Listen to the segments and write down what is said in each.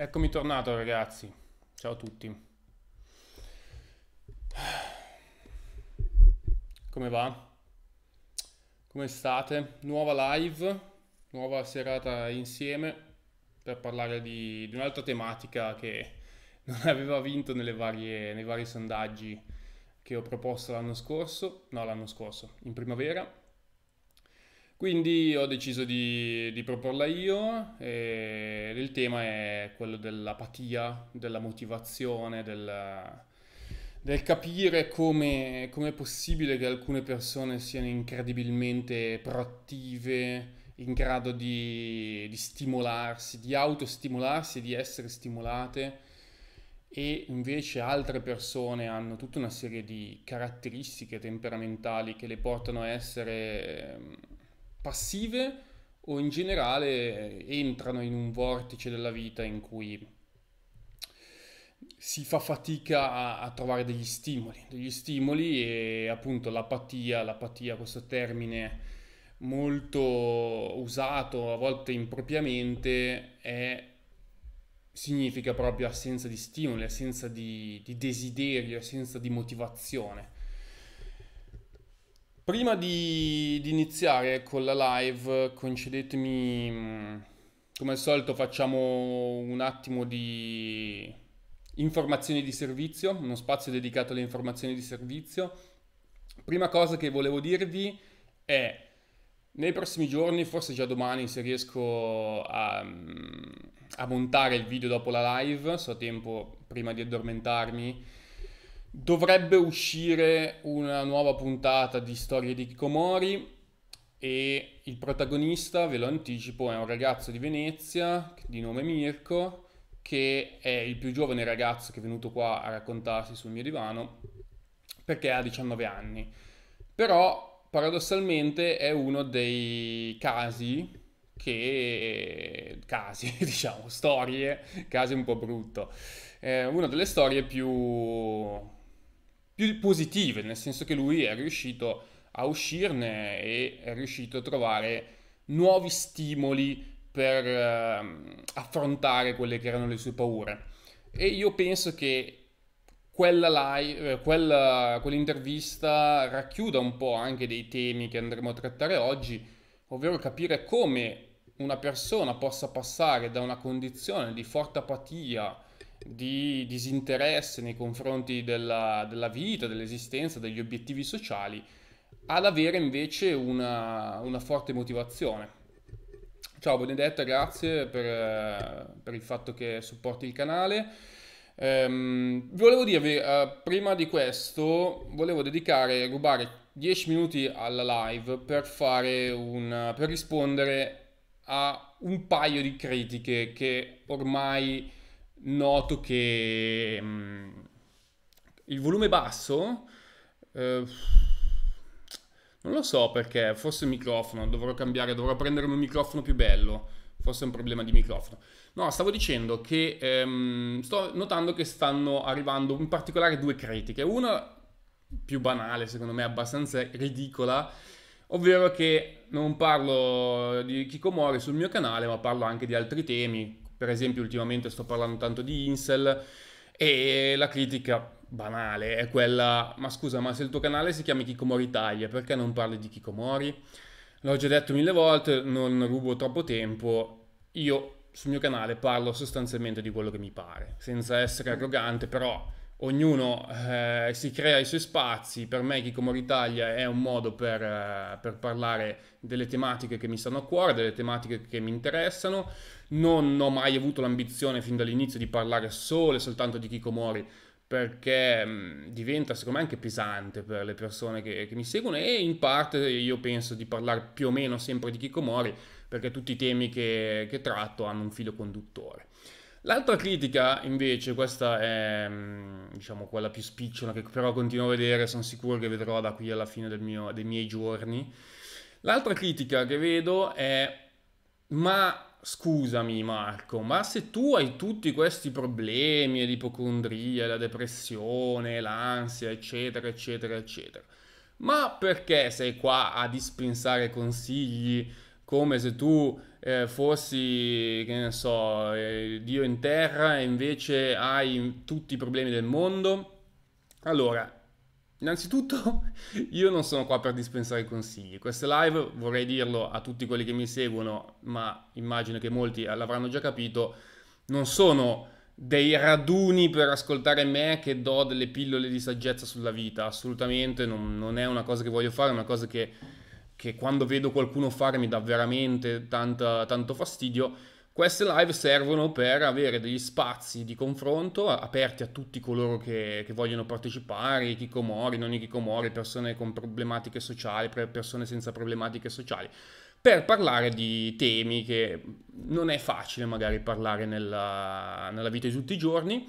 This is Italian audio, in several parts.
Eccomi tornato ragazzi, ciao a tutti. Come va? Come state? Nuova live, nuova serata insieme per parlare di, di un'altra tematica che non aveva vinto varie, nei vari sondaggi che ho proposto l'anno scorso, no l'anno scorso, in primavera. Quindi ho deciso di, di proporla io e il tema è quello dell'apatia, della motivazione, del, del capire come, come, è possibile che alcune persone siano incredibilmente proattive, in grado di, di stimolarsi, di autostimolarsi, di essere stimolate e invece altre persone hanno tutta una serie di caratteristiche temperamentali che le portano a essere ehm, passive o in generale eh, entrano in un vortice della vita in cui si fa fatica a, a trovare degli stimoli, degli stimoli e appunto l'apatia, l'apatia questo termine molto usato, a volte impropriamente, è, significa proprio assenza di stimoli, assenza di, di desiderio, assenza di motivazione. Prima di, di, iniziare con ecco, la live, concedetemi, mm, come al solito, facciamo un attimo di informazioni di servizio, uno spazio dedicato alle informazioni di servizio. Prima cosa che volevo dirvi è, nei prossimi giorni, forse già domani, se riesco a, mm, a montare il video dopo la live, so tempo prima di addormentarmi, Dovrebbe uscire una nuova puntata di Storie di Komori e il protagonista, ve lo anticipo, è un ragazzo di Venezia di nome Mirko che è il più giovane ragazzo che è venuto qua a raccontarsi sul mio divano perché ha 19 anni. Però paradossalmente è uno dei casi che casi, diciamo, storie, casi un po' brutto. È una delle storie più più positive, nel senso che lui è riuscito a uscirne e è riuscito a trovare nuovi stimoli per eh, affrontare quelle che erano le sue paure. E io penso che quella live, eh, quella, quell'intervista racchiuda un po' anche dei temi che andremo a trattare oggi, ovvero capire come una persona possa passare da una condizione di forte apatia, di disinteresse nei confronti della, della vita, dell'esistenza, degli obiettivi sociali, ad avere invece una, una forte motivazione. Ciao Benedetta, grazie per, per il fatto che supporti il canale. Um, volevo dirvi, uh, eh, prima di questo, volevo dedicare, rubare 10 minuti alla live per, fare un, per rispondere a un paio di critiche che ormai noto che mh, mm, il volume basso, eh, non lo so perché, forse il microfono, dovrò cambiare, dovrò prendere un microfono più bello, forse è un problema di microfono. No, stavo dicendo che ehm, sto notando che stanno arrivando in particolare due critiche, una più banale secondo me, abbastanza ridicola, ovvero che non parlo di chi comore sul mio canale, ma parlo anche di altri temi, per esempio ultimamente sto parlando tanto di Incel e la critica banale è quella, ma scusa, ma se il tuo canale si chiama Kikomori Italia, perché non parli di Kikomori? L'ho già detto mille volte, non rubo troppo tempo, io sul mio canale parlo sostanzialmente di quello che mi pare, senza essere arrogante, però ognuno eh, si crea i suoi spazi, per me Kikomori Italia è un modo per, eh, per parlare delle tematiche che mi stanno a cuore, delle tematiche che mi interessano, non ho mai avuto l'ambizione fin dall'inizio di parlare solo e soltanto di Kikomori perché mm, diventa secondo me anche pesante per le persone che, che, mi seguono e in parte io penso di parlare più o meno sempre di Kikomori perché tutti i temi che, che tratto hanno un filo conduttore. L'altra critica invece, questa è mm, diciamo quella più spicciola che però continuo a vedere, sono sicuro che vedrò da qui alla fine mio, dei miei giorni. L'altra critica che vedo è ma scusami Marco, ma se tu hai tutti questi problemi, l'ipocondria, la depressione, l'ansia, eccetera, eccetera, eccetera, ma perché sei qua a dispensare consigli come se tu eh, fossi, che ne so, eh, Dio in terra e invece hai tutti i problemi del mondo? Allora, Innanzitutto io non sono qua per dispensare consigli, queste live vorrei dirlo a tutti quelli che mi seguono, ma immagino che molti l'avranno già capito, non sono dei raduni per ascoltare me che do delle pillole di saggezza sulla vita, assolutamente non, non è una cosa che voglio fare, è una cosa che, che quando vedo qualcuno fare mi dà veramente tanta, tanto fastidio queste live servono per avere degli spazi di confronto aperti a tutti coloro che, che vogliono partecipare, i chicomori, non i chicomori, persone con problematiche sociali, persone senza problematiche sociali, per parlare di temi che non è facile magari parlare nella, nella vita di tutti i giorni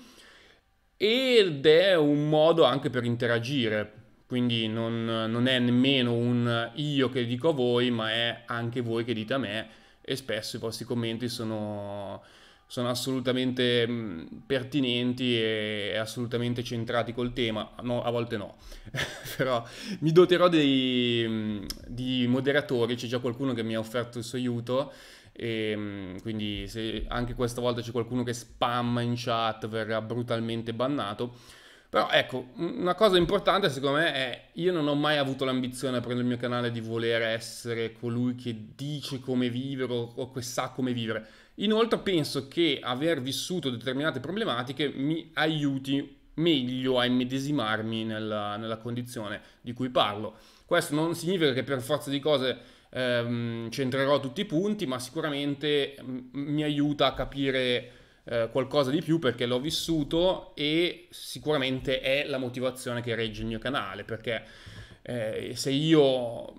ed è un modo anche per interagire, quindi non, non, è nemmeno un io che dico a voi, ma è anche voi che dite a me e spesso i vostri commenti sono, sono assolutamente mm, pertinenti e, e assolutamente centrati col tema, no, a volte no, però mi doterò dei, mm, di moderatori, c'è già qualcuno che mi ha offerto il suo aiuto e mm, quindi se anche questa volta c'è qualcuno che spamma in chat verrà brutalmente bannato però ecco, una cosa importante secondo me è io non ho mai avuto l'ambizione per il mio canale di voler essere colui che dice come vivere o, che sa come vivere. Inoltre penso che aver vissuto determinate problematiche mi aiuti meglio a immedesimarmi nella, nella condizione di cui parlo. Questo non significa che per forza di cose ehm, centrerò tutti i punti, ma sicuramente mm, mi aiuta a capire eh, qualcosa di più perché l'ho vissuto e sicuramente è la motivazione che regge il mio canale perché eh, se io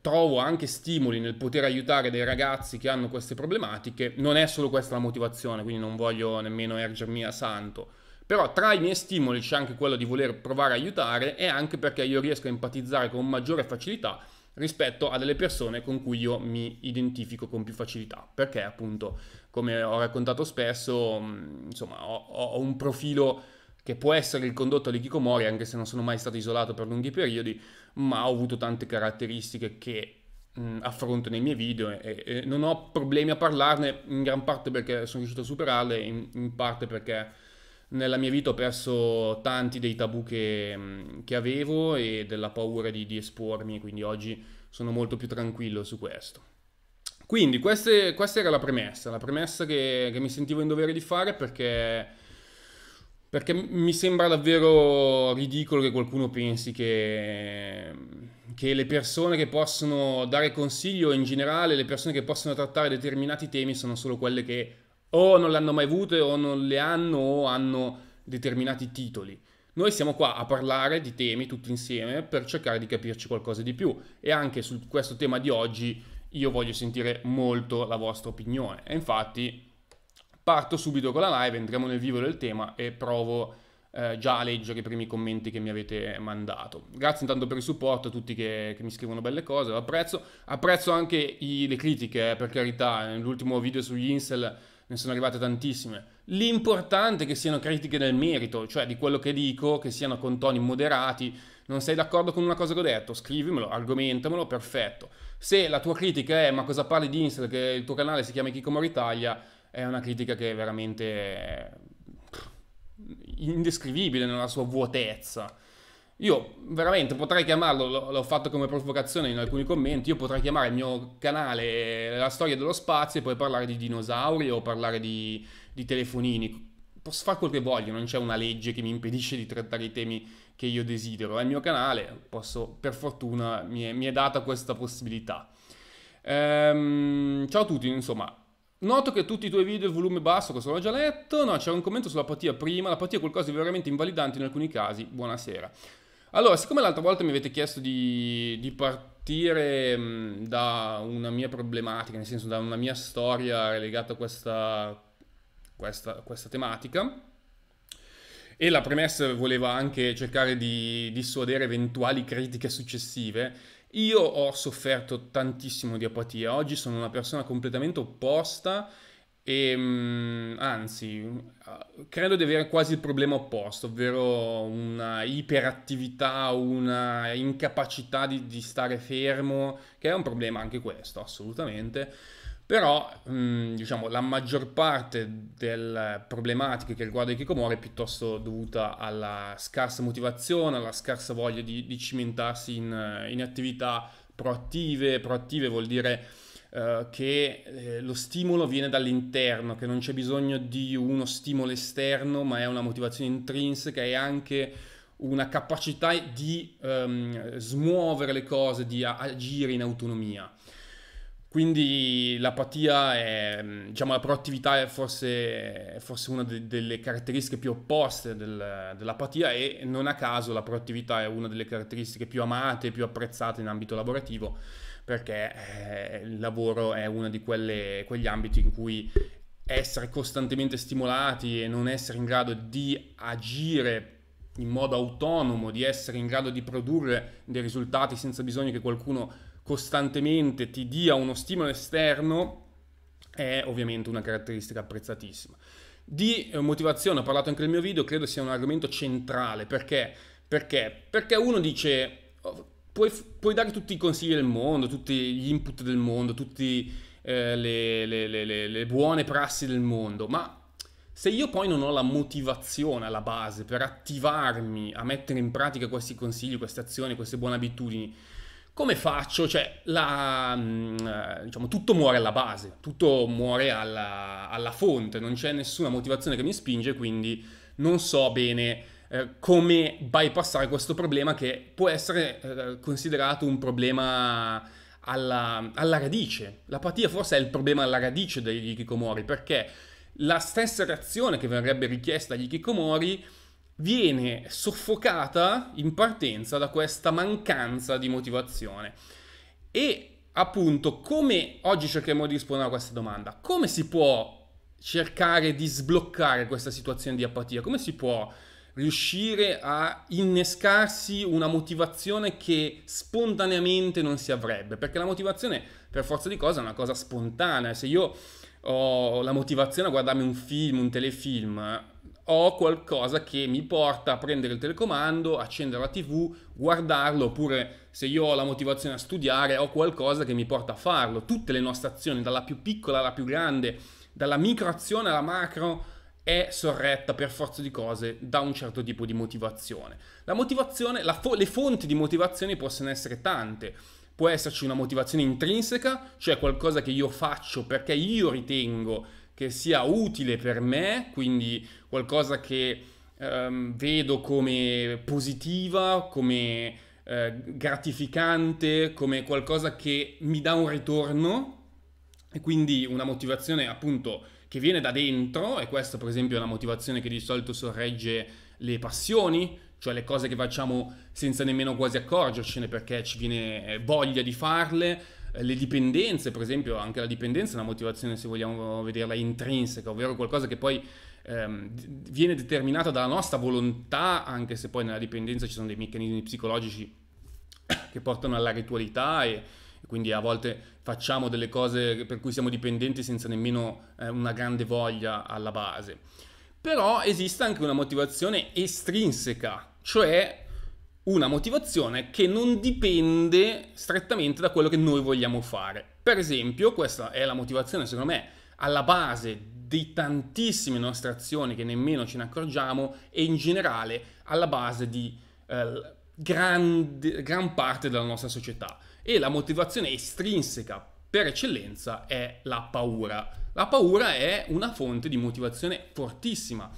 trovo anche stimoli nel poter aiutare dei ragazzi che hanno queste problematiche, non è solo questa la motivazione, quindi non voglio nemmeno ergermi a santo. Però tra i miei stimoli c'è anche quello di voler provare a aiutare e anche perché io riesco a empatizzare con maggiore facilità rispetto a delle persone con cui io mi identifico con più facilità, perché appunto, come ho raccontato spesso, mm, insomma, ho, ho un profilo che può essere il condotto di Kikomori, anche se non sono mai stato isolato per lunghi periodi, ma ho avuto tante caratteristiche che mh, mm, affronto nei miei video e, e, non ho problemi a parlarne in gran parte perché sono riuscito a superarle, in, in parte perché nella mia vita ho perso tanti dei tabù che, che avevo e della paura di, di, espormi, quindi oggi sono molto più tranquillo su questo. Quindi queste, questa era la premessa, la premessa che, che mi sentivo in dovere di fare perché, perché, mi sembra davvero ridicolo che qualcuno pensi che, che le persone che possono dare consiglio in generale, le persone che possono trattare determinati temi sono solo quelle che o non le hanno mai avute o non le hanno o hanno determinati titoli. Noi siamo qua a parlare di temi tutti insieme per cercare di capirci qualcosa di più e anche su questo tema di oggi io voglio sentire molto la vostra opinione e infatti parto subito con la live, entriamo nel vivo del tema e provo eh, già a leggere i primi commenti che mi avete mandato. Grazie intanto per il supporto a tutti che, che mi scrivono belle cose, lo apprezzo. Apprezzo anche i, le critiche, eh, per carità, nell'ultimo video sugli Insel ne sono arrivate tantissime. L'importante è che siano critiche nel merito, cioè di quello che dico, che siano con toni moderati. Non sei d'accordo con una cosa che ho detto? Scrivimelo, argomentamelo, perfetto. Se la tua critica è ma cosa parli di Instagram, che il tuo canale si chiama Kikomor Italia, è una critica che è veramente indescrivibile nella sua vuotezza. Io veramente potrei chiamarlo, l'ho fatto come provocazione in alcuni commenti, io potrei chiamare il mio canale La storia dello spazio e poi parlare di dinosauri o parlare di, di telefonini. Posso fare quel che voglio, non c'è una legge che mi impedisce di trattare i temi che io desidero. È il mio canale, posso, per fortuna mi è, mi è data questa possibilità. Ehm, ciao a tutti, insomma, Noto che tutti i tuoi video il volume basso, questo l'ho già letto. No, c'era un commento sulla patia prima. La patia è qualcosa di veramente invalidante in alcuni casi. Buonasera. Allora, siccome l'altra volta mi avete chiesto di, di partire mm, da una mia problematica, nel senso da una mia storia legata a questa, questa, questa tematica, e la premessa voleva anche cercare di dissuadere eventuali critiche successive, io ho sofferto tantissimo di apatia. Oggi sono una persona completamente opposta e, ehm, anzi, credo di avere quasi il problema opposto, ovvero una iperattività, una incapacità di, di stare fermo, che è un problema anche questo, assolutamente. Però, mm, diciamo, la maggior parte delle problematiche che riguardano i Kikomori è piuttosto dovuta alla scarsa motivazione, alla scarsa voglia di, di cimentarsi in, in attività proattive. Proattive vuol dire eh, che eh, lo stimolo viene dall'interno, che non c'è bisogno di uno stimolo esterno, ma è una motivazione intrinseca e anche una capacità di ehm, smuovere le cose, di agire in autonomia. Quindi l'apatia è, diciamo, la proattività è forse, è forse una de- delle caratteristiche più opposte del, dell'apatia e non a caso la proattività è una delle caratteristiche più amate, più apprezzate in ambito lavorativo perché eh, il lavoro è uno di quelle, quegli ambiti in cui essere costantemente stimolati e non essere in grado di agire in modo autonomo, di essere in grado di produrre dei risultati senza bisogno che qualcuno costantemente ti dia uno stimolo esterno, è ovviamente una caratteristica apprezzatissima. Di eh, motivazione ho parlato anche nel mio video, credo sia un argomento centrale perché, perché, perché uno dice oh, puoi, puoi, dare tutti i consigli del mondo, tutti gli input del mondo, tutte eh, le, le, le, le buone prassi del mondo, ma se io poi non ho la motivazione alla base per attivarmi a mettere in pratica questi consigli, queste azioni, queste buone abitudini, come faccio? Cioè, la, mm, eh, diciamo, tutto muore alla base, tutto muore alla, alla fonte, non c'è nessuna motivazione che mi spinge, quindi non so bene eh, come bypassare questo problema che può essere eh, considerato un problema alla, alla, radice. L'apatia forse è il problema alla radice degli Ikikomori, perché la stessa reazione che verrebbe richiesta agli Ikikomori viene soffocata in partenza da questa mancanza di motivazione. E appunto, come oggi cercheremo di rispondere a questa domanda? Come si può cercare di sbloccare questa situazione di apatia? Come si può riuscire a innescarsi una motivazione che spontaneamente non si avrebbe, perché la motivazione per forza di cosa è una cosa spontanea, se io ho la motivazione a guardarmi un film, un telefilm, ho qualcosa che mi porta a prendere il telecomando, accendere la tv, guardarlo, oppure se io ho la motivazione a studiare, ho qualcosa che mi porta a farlo. Tutte le nostre azioni, dalla più piccola alla più grande, dalla microazione alla macro, è sorretta per forza di cose da un certo tipo di motivazione. La motivazione la fo- le fonti di motivazione possono essere tante. Può esserci una motivazione intrinseca, cioè qualcosa che io faccio perché io ritengo che sia utile per me, quindi qualcosa che ehm, vedo come positiva, come eh, gratificante, come qualcosa che mi dà un ritorno e quindi una motivazione appunto che viene da dentro, e questa per esempio è la motivazione che di solito sorregge le passioni, cioè le cose che facciamo senza nemmeno quasi accorgercene perché ci viene eh, voglia di farle, eh, le dipendenze, per esempio anche la dipendenza è una motivazione se vogliamo vederla intrinseca, ovvero qualcosa che poi ehm, viene determinata dalla nostra volontà, anche se poi nella dipendenza ci sono dei meccanismi psicologici che portano alla ritualità e, quindi a volte facciamo delle cose per cui siamo dipendenti senza nemmeno eh, una grande voglia alla base. Però esiste anche una motivazione estrinseca, cioè una motivazione che non dipende strettamente da quello che noi vogliamo fare. Per esempio, questa è la motivazione, secondo me, alla base di tantissime nostre azioni che nemmeno ce ne accorgiamo e in generale alla base di eh, grande, gran parte della nostra società e la motivazione estrinseca per eccellenza è la paura. La paura è una fonte di motivazione fortissima.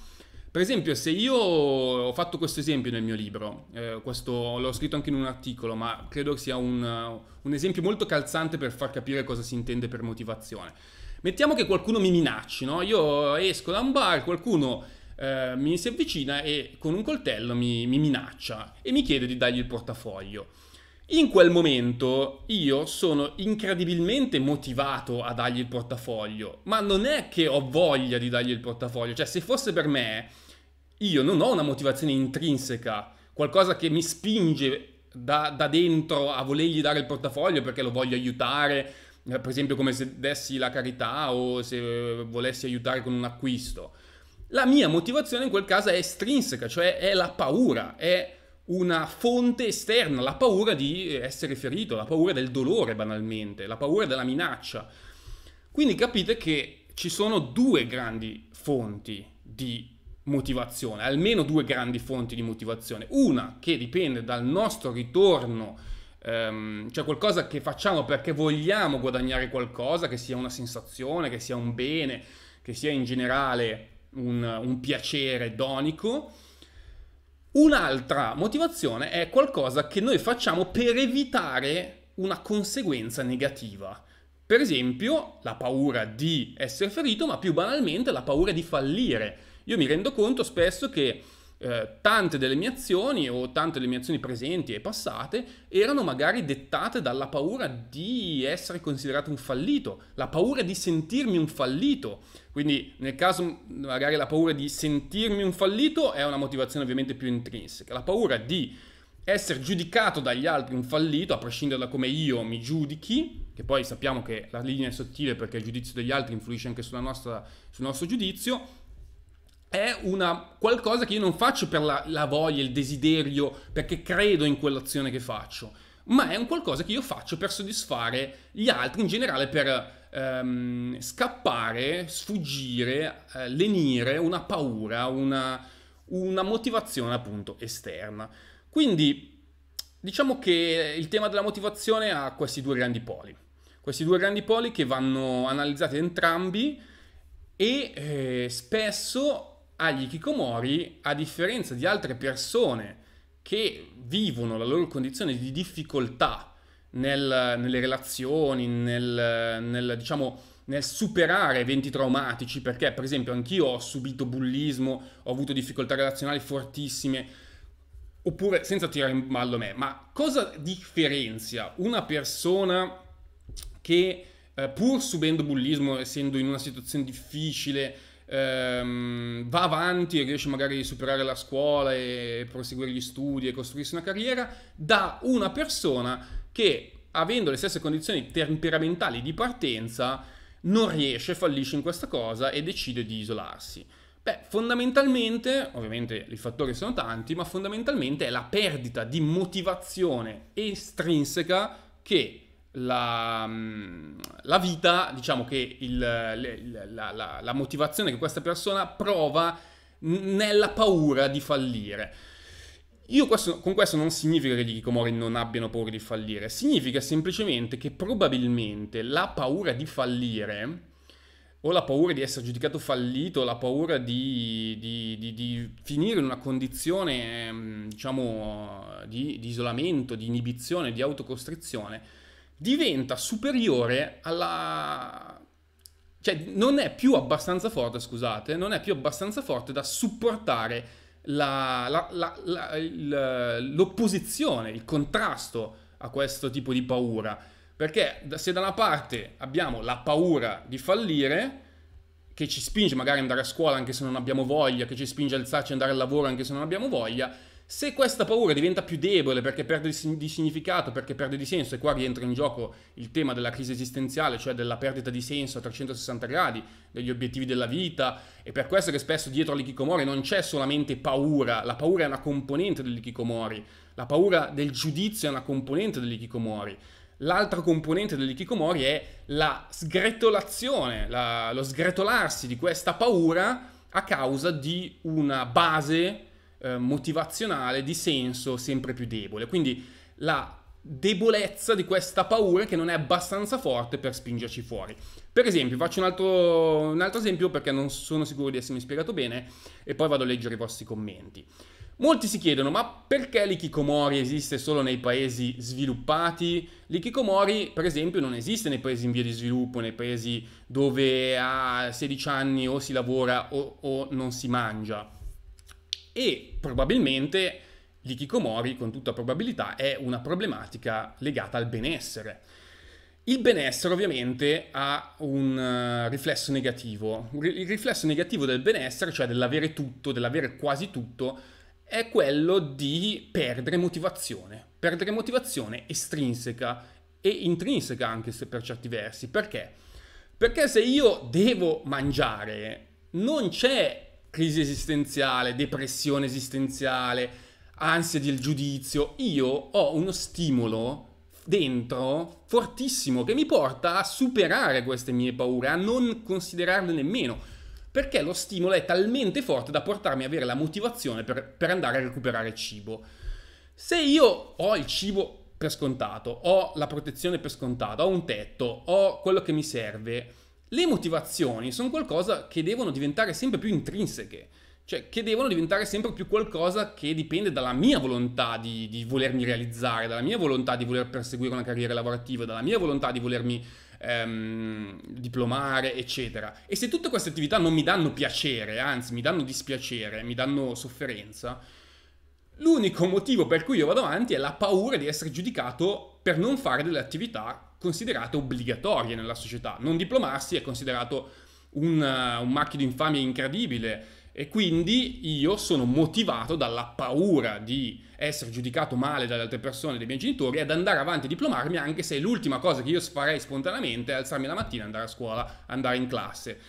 Per esempio, se io ho fatto questo esempio nel mio libro, eh, questo l'ho scritto anche in un articolo, ma credo sia un, un esempio molto calzante per far capire cosa si intende per motivazione. Mettiamo che qualcuno mi minacci, no? Io esco da un bar, qualcuno eh, mi si avvicina e con un coltello mi, mi minaccia e mi chiede di dargli il portafoglio. In quel momento io sono incredibilmente motivato a dargli il portafoglio, ma non è che ho voglia di dargli il portafoglio, cioè se fosse per me, io non ho una motivazione intrinseca, qualcosa che mi spinge da, da dentro a volergli dare il portafoglio perché lo voglio aiutare, eh, per esempio come se dessi la carità o se volessi aiutare con un acquisto. La mia motivazione in quel caso è estrinseca, cioè è la paura, è una fonte esterna, la paura di essere ferito, la paura del dolore banalmente, la paura della minaccia. Quindi capite che ci sono due grandi fonti di motivazione, almeno due grandi fonti di motivazione. Una che dipende dal nostro ritorno, ehm, cioè qualcosa che facciamo perché vogliamo guadagnare qualcosa, che sia una sensazione, che sia un bene, che sia in generale un, un piacere donico. Un'altra motivazione è qualcosa che noi facciamo per evitare una conseguenza negativa. Per esempio, la paura di essere ferito, ma più banalmente la paura di fallire. Io mi rendo conto spesso che eh, tante delle mie azioni o tante delle mie azioni presenti e passate erano magari dettate dalla paura di essere considerato un fallito, la paura di sentirmi un fallito, quindi nel caso magari la paura di sentirmi un fallito è una motivazione ovviamente più intrinseca, la paura di essere giudicato dagli altri un fallito, a prescindere da come io mi giudichi, che poi sappiamo che la linea è sottile perché il giudizio degli altri influisce anche nostra, sul nostro giudizio, è una qualcosa che io non faccio per la, la voglia, il desiderio, perché credo in quell'azione che faccio, ma è un qualcosa che io faccio per soddisfare gli altri in generale, per ehm, scappare, sfuggire, eh, lenire una paura, una, una motivazione appunto esterna. Quindi diciamo che il tema della motivazione ha questi due grandi poli. Questi due grandi poli che vanno analizzati entrambi e eh, spesso agli Kikomori, a differenza di altre persone che vivono la loro condizione di difficoltà nel, nelle relazioni, nel, nel, diciamo, nel superare eventi traumatici, perché per esempio anch'io ho subito bullismo, ho avuto difficoltà relazionali fortissime, oppure senza tirare in ballo me, ma cosa differenzia una persona che eh, pur subendo bullismo, essendo in una situazione difficile, ehm, va avanti e riesce magari a superare la scuola e proseguire gli studi e costruirsi una carriera, da una persona che avendo le stesse condizioni temperamentali di partenza non riesce, fallisce in questa cosa e decide di isolarsi. Beh, fondamentalmente, ovviamente i fattori sono tanti, ma fondamentalmente è la perdita di motivazione estrinseca che la, mm, la vita, diciamo che il, la, la, la motivazione che questa persona prova nella paura di fallire. Questo, con questo non significa che gli Hikikomori non abbiano paura di fallire, significa semplicemente che probabilmente la paura di fallire o la paura di essere giudicato fallito, la paura di, di, di, di finire in una condizione, ehm, diciamo, di, isolamento, di inibizione, di autocostrizione, diventa superiore alla... cioè non è più abbastanza forte, scusate, non è più abbastanza forte da supportare la, la, la, il, l'opposizione, il contrasto a questo tipo di paura. Perché se da una parte abbiamo la paura di fallire, che ci spinge magari ad andare a scuola anche se non abbiamo voglia, che ci spinge a alzarci e andare al lavoro anche se non abbiamo voglia, se questa paura diventa più debole perché perde di significato, perché perde di senso, e qua rientra in gioco il tema della crisi esistenziale, cioè della perdita di senso a 360 gradi, degli obiettivi della vita, e per questo che spesso dietro all'ikikomori non c'è solamente paura, la paura è una componente dell'ikikomori, la paura del giudizio è una componente dell'ikikomori. L'altra componente dell'ikikomori è la sgretolazione, la, lo sgretolarsi di questa paura a causa di una base eh, motivazionale di senso sempre più debole. Quindi la debolezza di questa paura che non è abbastanza forte per spingerci fuori. Per esempio, faccio un altro, un altro esempio perché non sono sicuro di essermi spiegato bene e poi vado a leggere i vostri commenti. Molti si chiedono, ma perché l'ikikomori esiste solo nei paesi sviluppati? L'ikikomori, per esempio, non esiste nei paesi in via di sviluppo, nei paesi dove a 16 anni o si lavora o, o non si mangia e probabilmente l'ikikomori con tutta probabilità è una problematica legata al benessere. Il benessere ovviamente ha un eh, riflesso negativo. Il riflesso negativo del benessere, cioè dell'avere tutto, dell'avere quasi tutto, è quello di perdere motivazione. Perdere motivazione estrinseca e intrinseca anche se per certi versi. Perché? Perché se io devo mangiare, non c'è crisi esistenziale, depressione esistenziale, ansia del giudizio, io ho uno stimolo dentro fortissimo che mi porta a superare queste mie paure, a non considerarle nemmeno perché lo stimolo è talmente forte da portarmi a avere la motivazione per, per, andare a recuperare cibo. Se io ho il cibo per scontato, ho la protezione per scontato, ho un tetto, ho quello che mi serve, le motivazioni sono qualcosa che devono diventare sempre più intrinseche, cioè che devono diventare sempre più qualcosa che dipende dalla mia volontà di, di volermi realizzare, dalla mia volontà di voler perseguire una carriera lavorativa, dalla mia volontà di volermi ehm, diplomare, eccetera. E se tutte queste attività non mi danno piacere, anzi mi danno dispiacere, mi danno sofferenza, l'unico motivo per cui io vado avanti è la paura di essere giudicato per non fare delle attività considerate obbligatorie nella società. Non diplomarsi è considerato un, eh, un marchio di infamia incredibile e quindi io sono motivato dalla paura di essere giudicato male dalle altre persone, dai miei genitori, ad andare avanti a diplomarmi anche se l'ultima cosa che io farei spontaneamente è alzarmi la mattina, andare a scuola, andare in classe.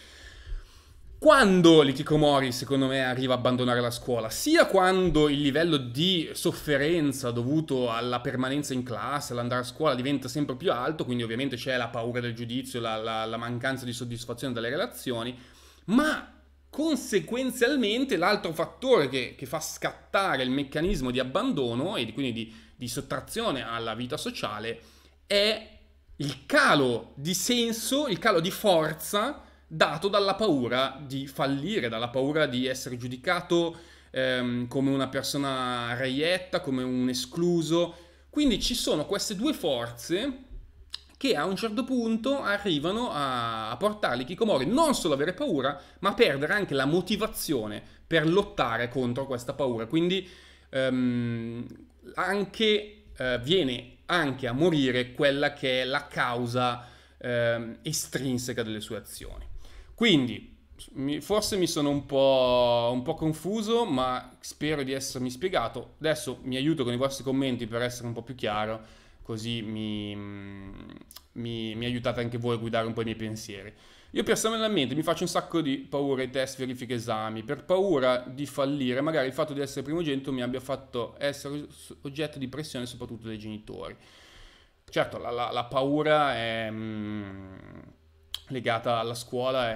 Quando l'Ikikomori, secondo me, arriva a abbandonare la scuola, sia quando il livello di sofferenza dovuto alla permanenza in classe, all'andare a scuola, diventa sempre più alto, quindi ovviamente c'è la paura del giudizio, la, la, la mancanza di soddisfazione dalle relazioni, ma conseguenzialmente l'altro fattore che, che, fa scattare il meccanismo di abbandono e quindi di, di sottrazione alla vita sociale è il calo di senso, il calo di forza dato dalla paura di fallire, dalla paura di essere giudicato ehm, come una persona reietta, come un escluso. Quindi ci sono queste due forze che a un certo punto arrivano a portare Kikomori non solo a avere paura, ma a perdere anche la motivazione per lottare contro questa paura. Quindi ehm, anche, eh, viene anche a morire quella che è la causa eh, estrinseca delle sue azioni. Quindi, forse mi sono un po', un po', confuso, ma spero di essermi spiegato. Adesso mi aiuto con i vostri commenti per essere un po' più chiaro, così mi, mi, mi aiutate anche voi a guidare un po' i miei pensieri. Io personalmente mi faccio un sacco di paura ai test, verifiche, esami, per paura di fallire, magari il fatto di essere primogenito mi abbia fatto essere oggetto di pressione soprattutto dai genitori. Certo, la, la, la paura è... Mm, legata alla scuola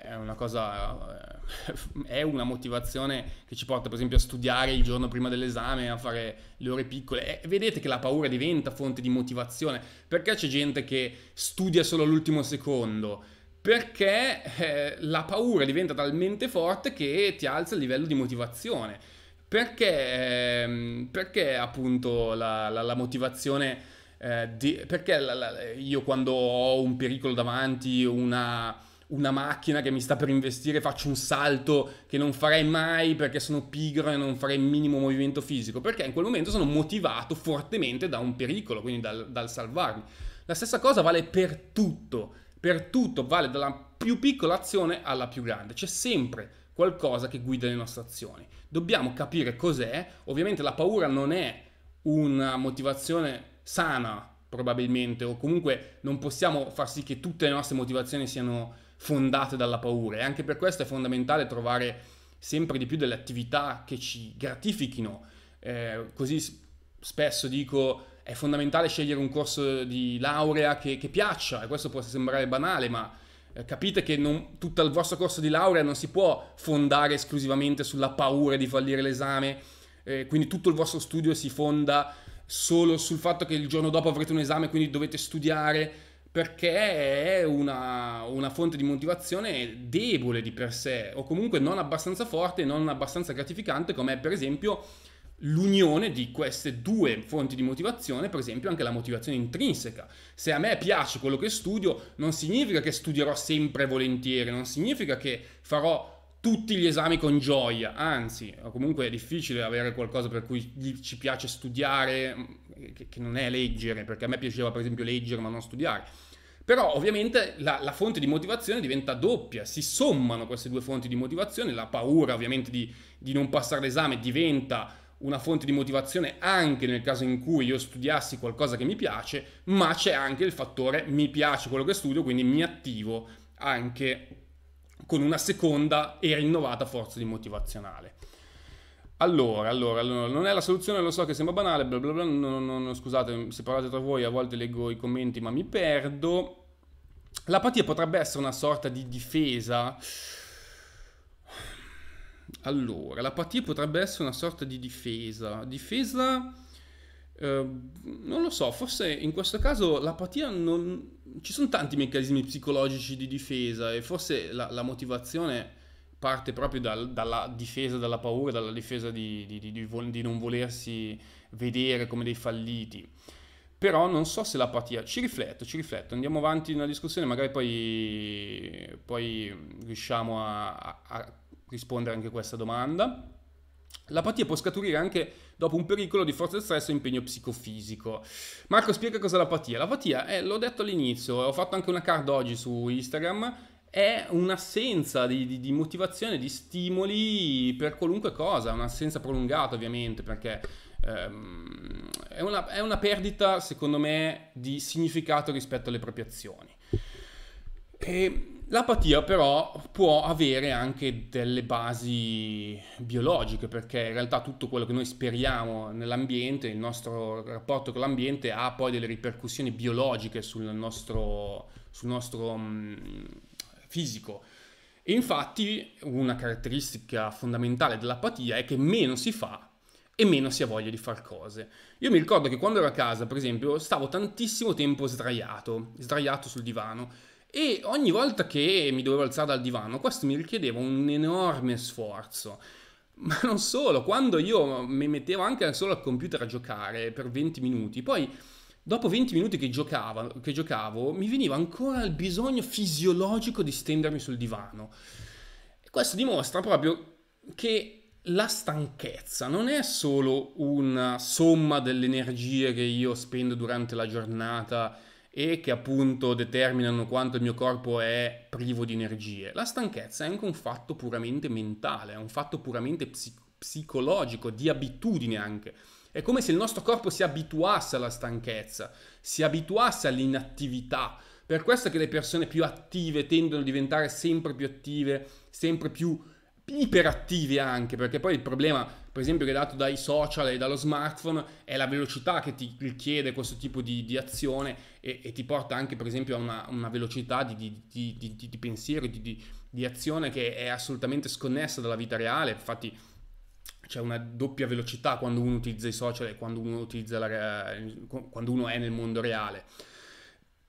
è, una cosa eh, è una motivazione che ci porta per esempio a studiare il giorno prima dell'esame, a fare le ore piccole e vedete che la paura diventa fonte di motivazione perché c'è gente che studia solo all'ultimo secondo perché eh, la paura diventa talmente forte che ti alza il livello di motivazione perché, eh, perché appunto la, la, la motivazione eh, di, perché la, la, io quando ho un pericolo davanti, una, una macchina che mi sta per investire, faccio un salto che non farei mai perché sono pigro e non farei il minimo movimento fisico, perché in quel momento sono motivato fortemente da un pericolo, quindi dal, dal salvarmi. La stessa cosa vale per tutto, per tutto, vale dalla più piccola azione alla più grande, c'è sempre qualcosa che guida le nostre azioni. Dobbiamo capire cos'è, ovviamente la paura non è una motivazione sana probabilmente o comunque non possiamo far sì che tutte le nostre motivazioni siano fondate dalla paura e anche per questo è fondamentale trovare sempre di più delle attività che ci gratifichino eh, così spesso dico è fondamentale scegliere un corso di laurea che, che piaccia e questo può sembrare banale ma eh, capite che non, tutto il vostro corso di laurea non si può fondare esclusivamente sulla paura di fallire l'esame, eh, quindi tutto il vostro studio si fonda solo sul fatto che il giorno dopo avrete un esame, quindi dovete studiare, perché è una, una fonte di motivazione debole di per sé, o comunque non abbastanza forte, non abbastanza gratificante, come è per esempio l'unione di queste due fonti di motivazione, per esempio anche la motivazione intrinseca. Se a me piace quello che studio, non significa che studierò sempre volentieri, non significa che farò tutti gli esami con gioia, anzi, comunque è difficile avere qualcosa per cui ci piace studiare, mm, che, non è leggere, perché a me piaceva per esempio leggere ma non studiare. Però ovviamente la, la, fonte di motivazione diventa doppia, si sommano queste due fonti di motivazione, la paura ovviamente di, di non passare l'esame diventa una fonte di motivazione anche nel caso in cui io studiassi qualcosa che mi piace, ma c'è anche il fattore mi piace quello che studio, quindi mi attivo anche con una seconda e rinnovata forza di motivazionale. Allora, allora, allora, non è la soluzione, lo so che sembra banale, bla bla bla, no, no, no, scusate se parlate tra voi, a volte leggo i commenti ma mi perdo. L'apatia potrebbe essere una sorta di difesa. Allora, l'apatia potrebbe essere una sorta di difesa. Difesa Ehm, non lo so, forse in questo caso l'apatia non... Ci sono tanti meccanismi psicologici di difesa e forse la, la motivazione parte proprio dal, dalla difesa dalla paura, dalla difesa di, di, di, di, non volersi vedere come dei falliti. Però non so se l'apatia... Ci rifletto, ci rifletto, andiamo avanti nella discussione, magari poi, poi riusciamo a, a rispondere anche a questa domanda. L'apatia può scaturire anche dopo un pericolo di forza e stress o impegno psicofisico. Marco spiega cos'è l'apatia. L'apatia, eh, l'ho detto all'inizio, ho fatto anche una card oggi su Instagram, è un'assenza di, di, di, motivazione, di stimoli per qualunque cosa, un'assenza prolungata ovviamente, perché ehm, è, una, è una perdita, secondo me, di significato rispetto alle proprie azioni. E L'apatia però può avere anche delle basi biologiche perché in realtà tutto quello che noi speriamo nell'ambiente, il nostro rapporto con l'ambiente ha poi delle ripercussioni biologiche sul nostro, sul nostro mh, mm, fisico. E infatti una caratteristica fondamentale dell'apatia è che meno si fa e meno si ha voglia di fare cose. Io mi ricordo che quando ero a casa, per esempio, stavo tantissimo tempo sdraiato, sdraiato sul divano e ogni volta che mi dovevo alzare dal divano, questo mi richiedeva un enorme sforzo. Ma non solo, quando io mi mettevo anche solo al computer a giocare per 20 minuti, poi dopo 20 minuti che, giocavo, che giocavo mi veniva ancora il bisogno fisiologico di stendermi sul divano. E questo dimostra proprio che la stanchezza non è solo una somma delle energie che io spendo durante la giornata e che appunto determinano quanto il mio corpo è privo di energie. La stanchezza è anche un fatto puramente mentale, è un fatto puramente psico- psicologico, di abitudine anche. È come se il nostro corpo si abituasse alla stanchezza, si abituasse all'inattività. Per questo che le persone più attive tendono a diventare sempre più attive, sempre più iperattivi anche, perché poi il problema, per esempio, che è dato dai social e dallo smartphone è la velocità che ti richiede questo tipo di, di azione e, e, ti porta anche, per esempio, a una, una velocità di, di, di pensiero, di azione che è assolutamente sconnessa dalla vita reale. Infatti, c'è una doppia velocità quando uno utilizza i social e quando uno, la, quando uno è nel mondo reale.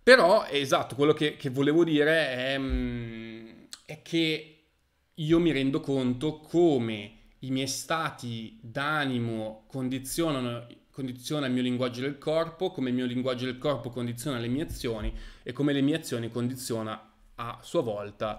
Però, esatto, quello che, che volevo dire è, mm, è che io mi rendo conto come i miei stati d'animo condizionano condiziona il mio linguaggio del corpo, come il mio linguaggio del corpo condiziona le mie azioni e come le mie azioni condiziona a sua volta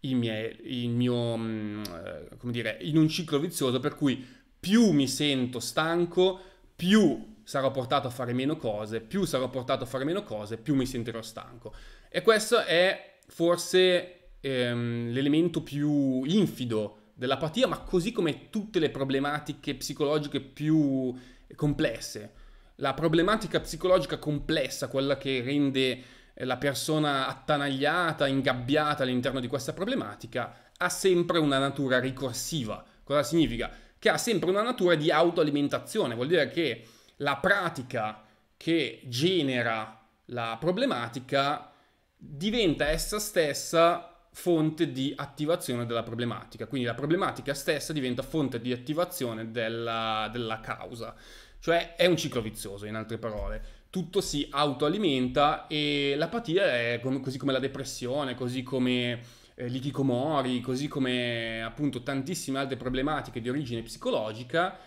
il, mie, il mio, mm, eh, come dire, in un ciclo vizioso per cui più mi sento stanco, più sarò portato a fare meno cose, più sarò portato a fare meno cose, più mi sentirò stanco. E questo è forse ehm, l'elemento più infido dell'apatia, ma così come tutte le problematiche psicologiche più complesse. La problematica psicologica complessa, quella che rende eh, la persona attanagliata, ingabbiata all'interno di questa problematica, ha sempre una natura ricorsiva. Cosa significa? Che ha sempre una natura di autoalimentazione, vuol dire che la pratica che genera la problematica diventa essa stessa fonte di attivazione della problematica, quindi la problematica stessa diventa fonte di attivazione della, della causa, cioè è un ciclo vizioso in altre parole tutto si autoalimenta e l'apatia è come, così come la depressione, così come eh, l'ikikomori, così come appunto tantissime altre problematiche di origine psicologica,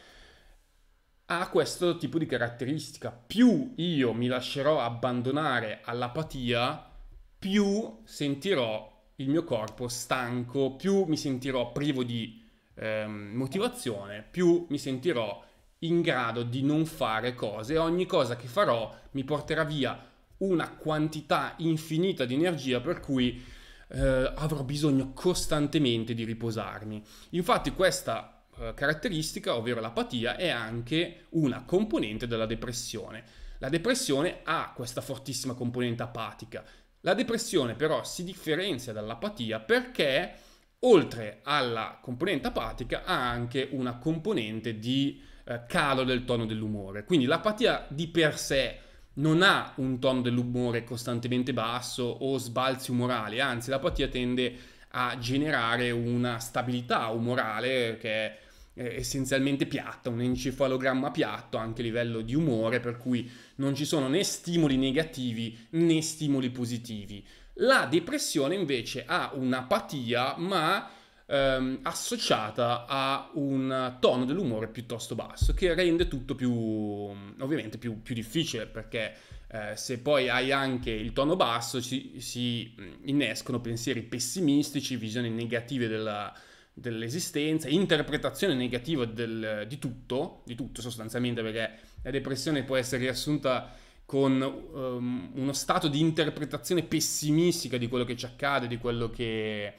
ha questo tipo di caratteristica. Più io mi lascerò abbandonare all'apatia, più sentirò il mio corpo stanco, più mi sentirò privo di ehm, motivazione, più mi sentirò in grado di non fare cose. Ogni cosa che farò mi porterà via una quantità infinita di energia per cui eh, avrò bisogno costantemente di riposarmi. Infatti questa eh, caratteristica, ovvero l'apatia, è anche una componente della depressione. La depressione ha questa fortissima componente apatica, la depressione però si differenzia dall'apatia perché oltre alla componente apatica ha anche una componente di eh, calo del tono dell'umore. Quindi l'apatia di per sé non ha un tono dell'umore costantemente basso o sbalzi umorali, anzi l'apatia tende a generare una stabilità umorale che è eh, essenzialmente piatta, un encefalogramma piatto anche a livello di umore, per cui non ci sono né stimoli negativi né stimoli positivi. La depressione invece ha un'apatia, ma ehm, associata a un tono dell'umore piuttosto basso, che rende tutto più, ovviamente, più, più difficile, perché eh, se poi hai anche il tono basso ci, si innescono pensieri pessimistici, visioni negative della, dell'esistenza, interpretazione negativa del, di tutto, di tutto sostanzialmente, perché la depressione può essere riassunta con um, uno stato di interpretazione pessimistica di quello che ci accade, di quello che,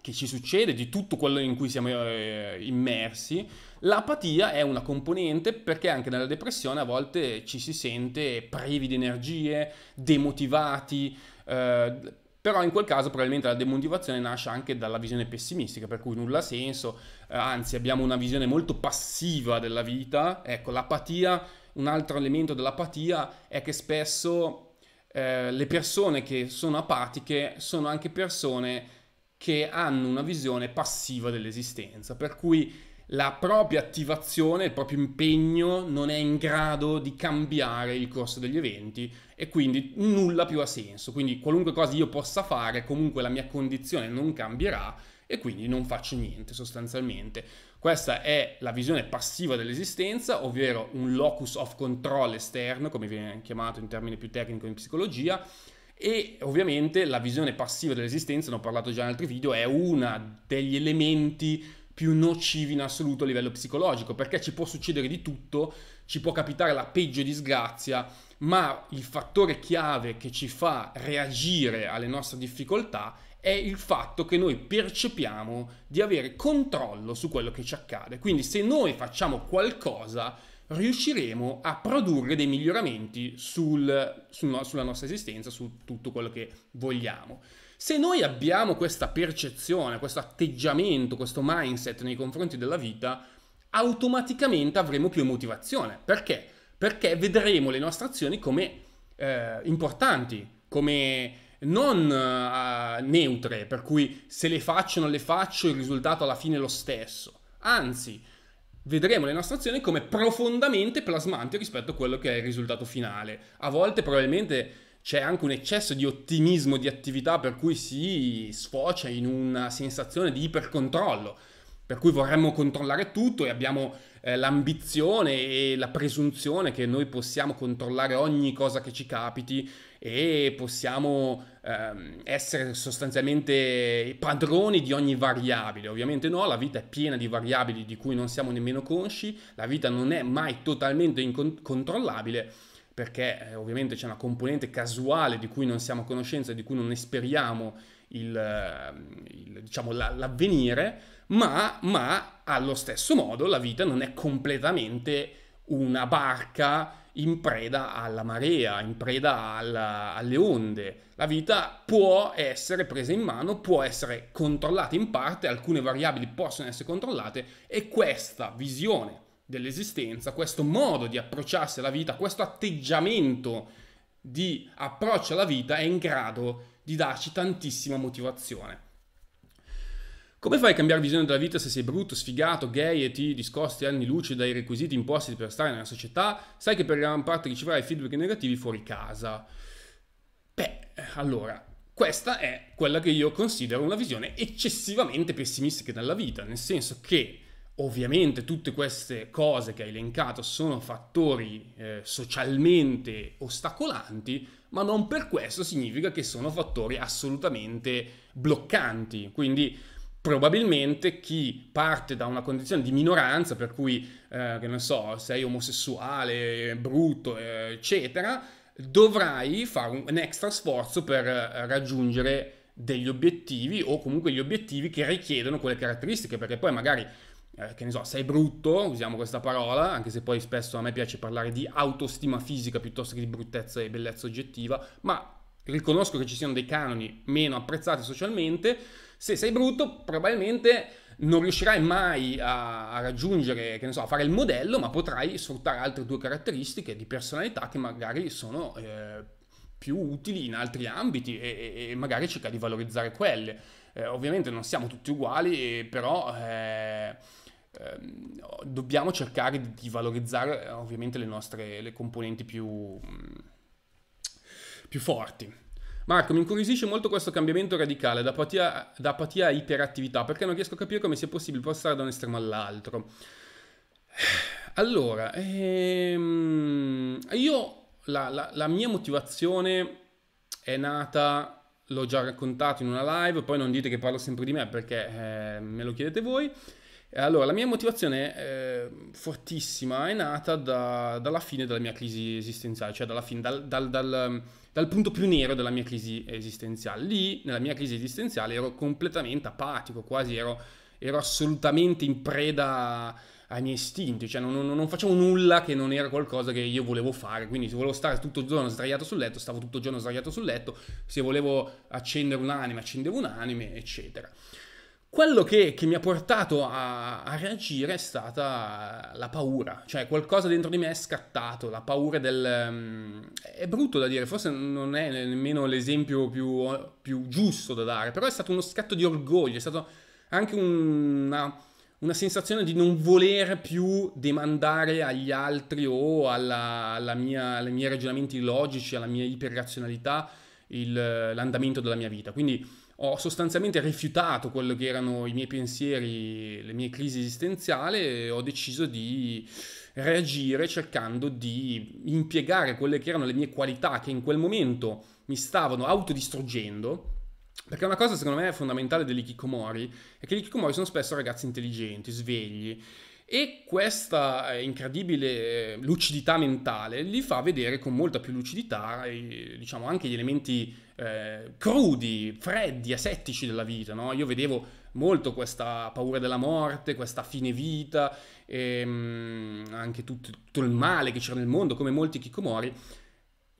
che ci succede, di tutto quello in cui siamo eh, immersi. L'apatia è una componente perché anche nella depressione a volte ci si sente privi di energie, demotivati, eh, però in quel caso probabilmente la demotivazione nasce anche dalla visione pessimistica, per cui nulla ha senso, eh, anzi abbiamo una visione molto passiva della vita. Ecco, l'apatia, un altro elemento dell'apatia è che spesso eh, le persone che sono apatiche sono anche persone che hanno una visione passiva dell'esistenza, per cui la propria attivazione, il proprio impegno non è in grado di cambiare il corso degli eventi e quindi nulla più ha senso. Quindi qualunque cosa io possa fare, comunque la mia condizione non cambierà e quindi non faccio niente sostanzialmente. Questa è la visione passiva dell'esistenza, ovvero un locus of control esterno, come viene chiamato in termini più tecnico in psicologia, e ovviamente la visione passiva dell'esistenza, ne ho parlato già in altri video, è uno degli elementi più nocivi in assoluto a livello psicologico, perché ci può succedere di tutto, ci può capitare la peggio disgrazia, ma il fattore chiave che ci fa reagire alle nostre difficoltà è il fatto che noi percepiamo di avere controllo su quello che ci accade. Quindi se noi facciamo qualcosa, riusciremo a produrre dei miglioramenti sul, sul, sulla nostra esistenza, su tutto quello che vogliamo. Se noi abbiamo questa percezione, questo atteggiamento, questo mindset nei confronti della vita, automaticamente avremo più motivazione. Perché? Perché vedremo le nostre azioni come eh, importanti, come non eh, neutre, per cui se le faccio o non le faccio il risultato alla fine è lo stesso. Anzi, vedremo le nostre azioni come profondamente plasmanti rispetto a quello che è il risultato finale. A volte probabilmente c'è anche un eccesso di ottimismo di attività per cui si sfocia in una sensazione di ipercontrollo, per cui vorremmo controllare tutto e abbiamo eh, l'ambizione e la presunzione che noi possiamo controllare ogni cosa che ci capiti e possiamo ehm, essere sostanzialmente padroni di ogni variabile. Ovviamente no, la vita è piena di variabili di cui non siamo nemmeno consci, la vita non è mai totalmente incontrollabile perché eh, ovviamente c'è una componente casuale di cui non siamo a conoscenza, di cui non esperiamo il, ehm, il, diciamo, la, l'avvenire, ma, ma allo stesso modo la vita non è completamente una barca in preda alla marea, in preda alla, alle onde. La vita può essere presa in mano, può essere controllata in parte, alcune variabili possono essere controllate e questa visione dell'esistenza, questo modo di approcciarsi alla vita, questo atteggiamento di approccio alla vita è in grado di darci tantissima motivazione. Come fai a cambiare visione della vita se sei brutto, sfigato, gay e ti discosti anni luce dai requisiti imposti per stare nella società? Sai che per gran parte riceverai feedback negativi fuori casa. Beh, allora, questa è quella che io considero una visione eccessivamente pessimistica della vita, nel senso che Ovviamente tutte queste cose che hai elencato sono fattori eh, socialmente ostacolanti, ma non per questo significa che sono fattori assolutamente bloccanti. Quindi probabilmente chi parte da una condizione di minoranza, per cui, eh, che ne so, sei omosessuale, brutto, eccetera, dovrai fare un, un extra sforzo per eh, raggiungere degli obiettivi o comunque gli obiettivi che richiedono quelle caratteristiche, perché poi magari eh, che ne so, sei brutto, usiamo questa parola, anche se poi spesso a me piace parlare di autostima fisica piuttosto che di bruttezza e bellezza oggettiva, ma riconosco che ci siano dei canoni meno apprezzati socialmente, se sei brutto probabilmente non riuscirai mai a, a raggiungere, che ne so, a fare il modello, ma potrai sfruttare altre due caratteristiche di personalità che magari sono eh, più utili in altri ambiti e, e, magari cerca di valorizzare quelle. Eh, ovviamente non siamo tutti uguali, eh, però... Eh, Ehm, dobbiamo cercare di valorizzare eh, ovviamente le nostre le componenti più, mm, più forti. Marco, mi incuriosisce molto questo cambiamento radicale da apatia, da apatia a iperattività, perché non riesco a capire come sia possibile passare da un estremo all'altro. Allora, ehm, io la, la, la mia motivazione è nata, l'ho già raccontato in una live, poi non dite che parlo sempre di me perché eh, me lo chiedete voi. Allora, la mia motivazione eh, fortissima è nata da, dalla fine della mia crisi esistenziale, cioè dalla fine, dal, dal, dal, ehm, dal, punto più nero della mia crisi esistenziale. Lì, nella mia crisi esistenziale, ero completamente apatico, quasi ero, ero assolutamente in preda ai miei istinti, cioè non, non, non, facevo nulla che non era qualcosa che io volevo fare, quindi se volevo stare tutto il giorno sdraiato sul letto, stavo tutto il giorno sdraiato sul letto, se volevo accendere un'anima, accendevo un eccetera. Quello che, che mi ha portato a, a, reagire è stata la paura, cioè qualcosa dentro di me è scattato, la paura del... Um, è brutto da dire, forse non è nemmeno l'esempio più, più, giusto da dare, però è stato uno scatto di orgoglio, è stata anche una, una, sensazione di non voler più demandare agli altri o alla, alla mia, ai miei ragionamenti logici, alla mia iperrazionalità l'andamento della mia vita. Quindi ho sostanzialmente rifiutato quello che erano i miei pensieri, le mie crisi esistenziali e ho deciso di reagire cercando di impiegare quelle che erano le mie qualità che in quel momento mi stavano autodistruggendo. Perché una cosa secondo me fondamentale degli Kikomori è che gli Kikomori sono spesso ragazzi intelligenti, svegli e questa eh, incredibile eh, lucidità mentale li fa vedere con molta più lucidità eh, diciamo, anche gli elementi eh, crudi, freddi, asettici della vita, no? Io vedevo molto questa paura della morte, questa fine vita, ehm, anche tutto, tutto, il male che c'era nel mondo, come molti Kikomori.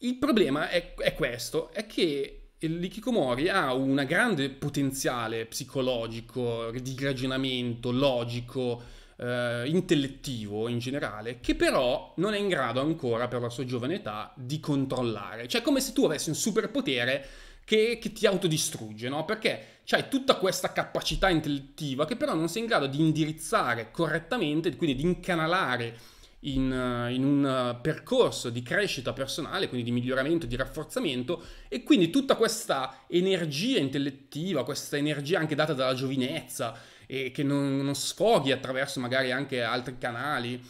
Il problema è, è questo, è che l'Ikikomori ha un grande potenziale psicologico, di ragionamento, logico, eh, intellettivo in generale, che però non è in grado ancora per la sua giovane età di controllare. Cioè, come se tu avessi un superpotere che, che ti autodistrugge, no? Perché hai tutta questa capacità intellettiva che però non sei in grado di indirizzare correttamente, quindi di incanalare in, eh, in, un eh, percorso di crescita personale, quindi di miglioramento, di rafforzamento e quindi tutta questa energia intellettiva, questa energia anche data dalla giovinezza e che non, non sfoghi attraverso magari anche altri canali,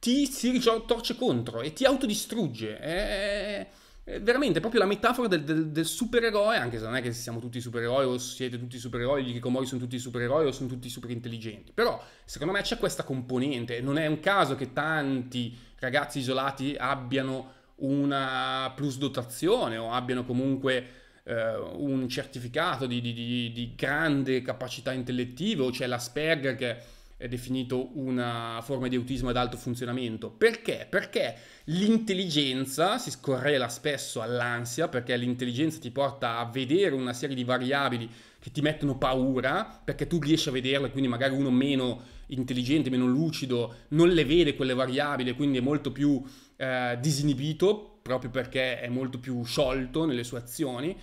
ti si ritorce contro e ti autodistrugge. È, è veramente proprio la metafora del, del, del, supereroe, anche se non è che siamo tutti supereroi o siete tutti supereroi, gli Kikomori sono tutti supereroi o sono tutti super intelligenti. Però secondo me c'è questa componente, non è un caso che tanti ragazzi isolati abbiano una plus dotazione o abbiano comunque eh, un certificato di, di, di, di, grande capacità intellettiva o c'è l'Asperger che è definito una forma di autismo ad alto funzionamento. Perché? Perché l'intelligenza si scorrela spesso all'ansia, perché l'intelligenza ti porta a vedere una serie di variabili che ti mettono paura, perché tu riesci a vederle, quindi magari uno meno intelligente, meno lucido, non le vede quelle variabili, quindi è molto più eh, disinibito, proprio perché è molto più sciolto nelle sue azioni.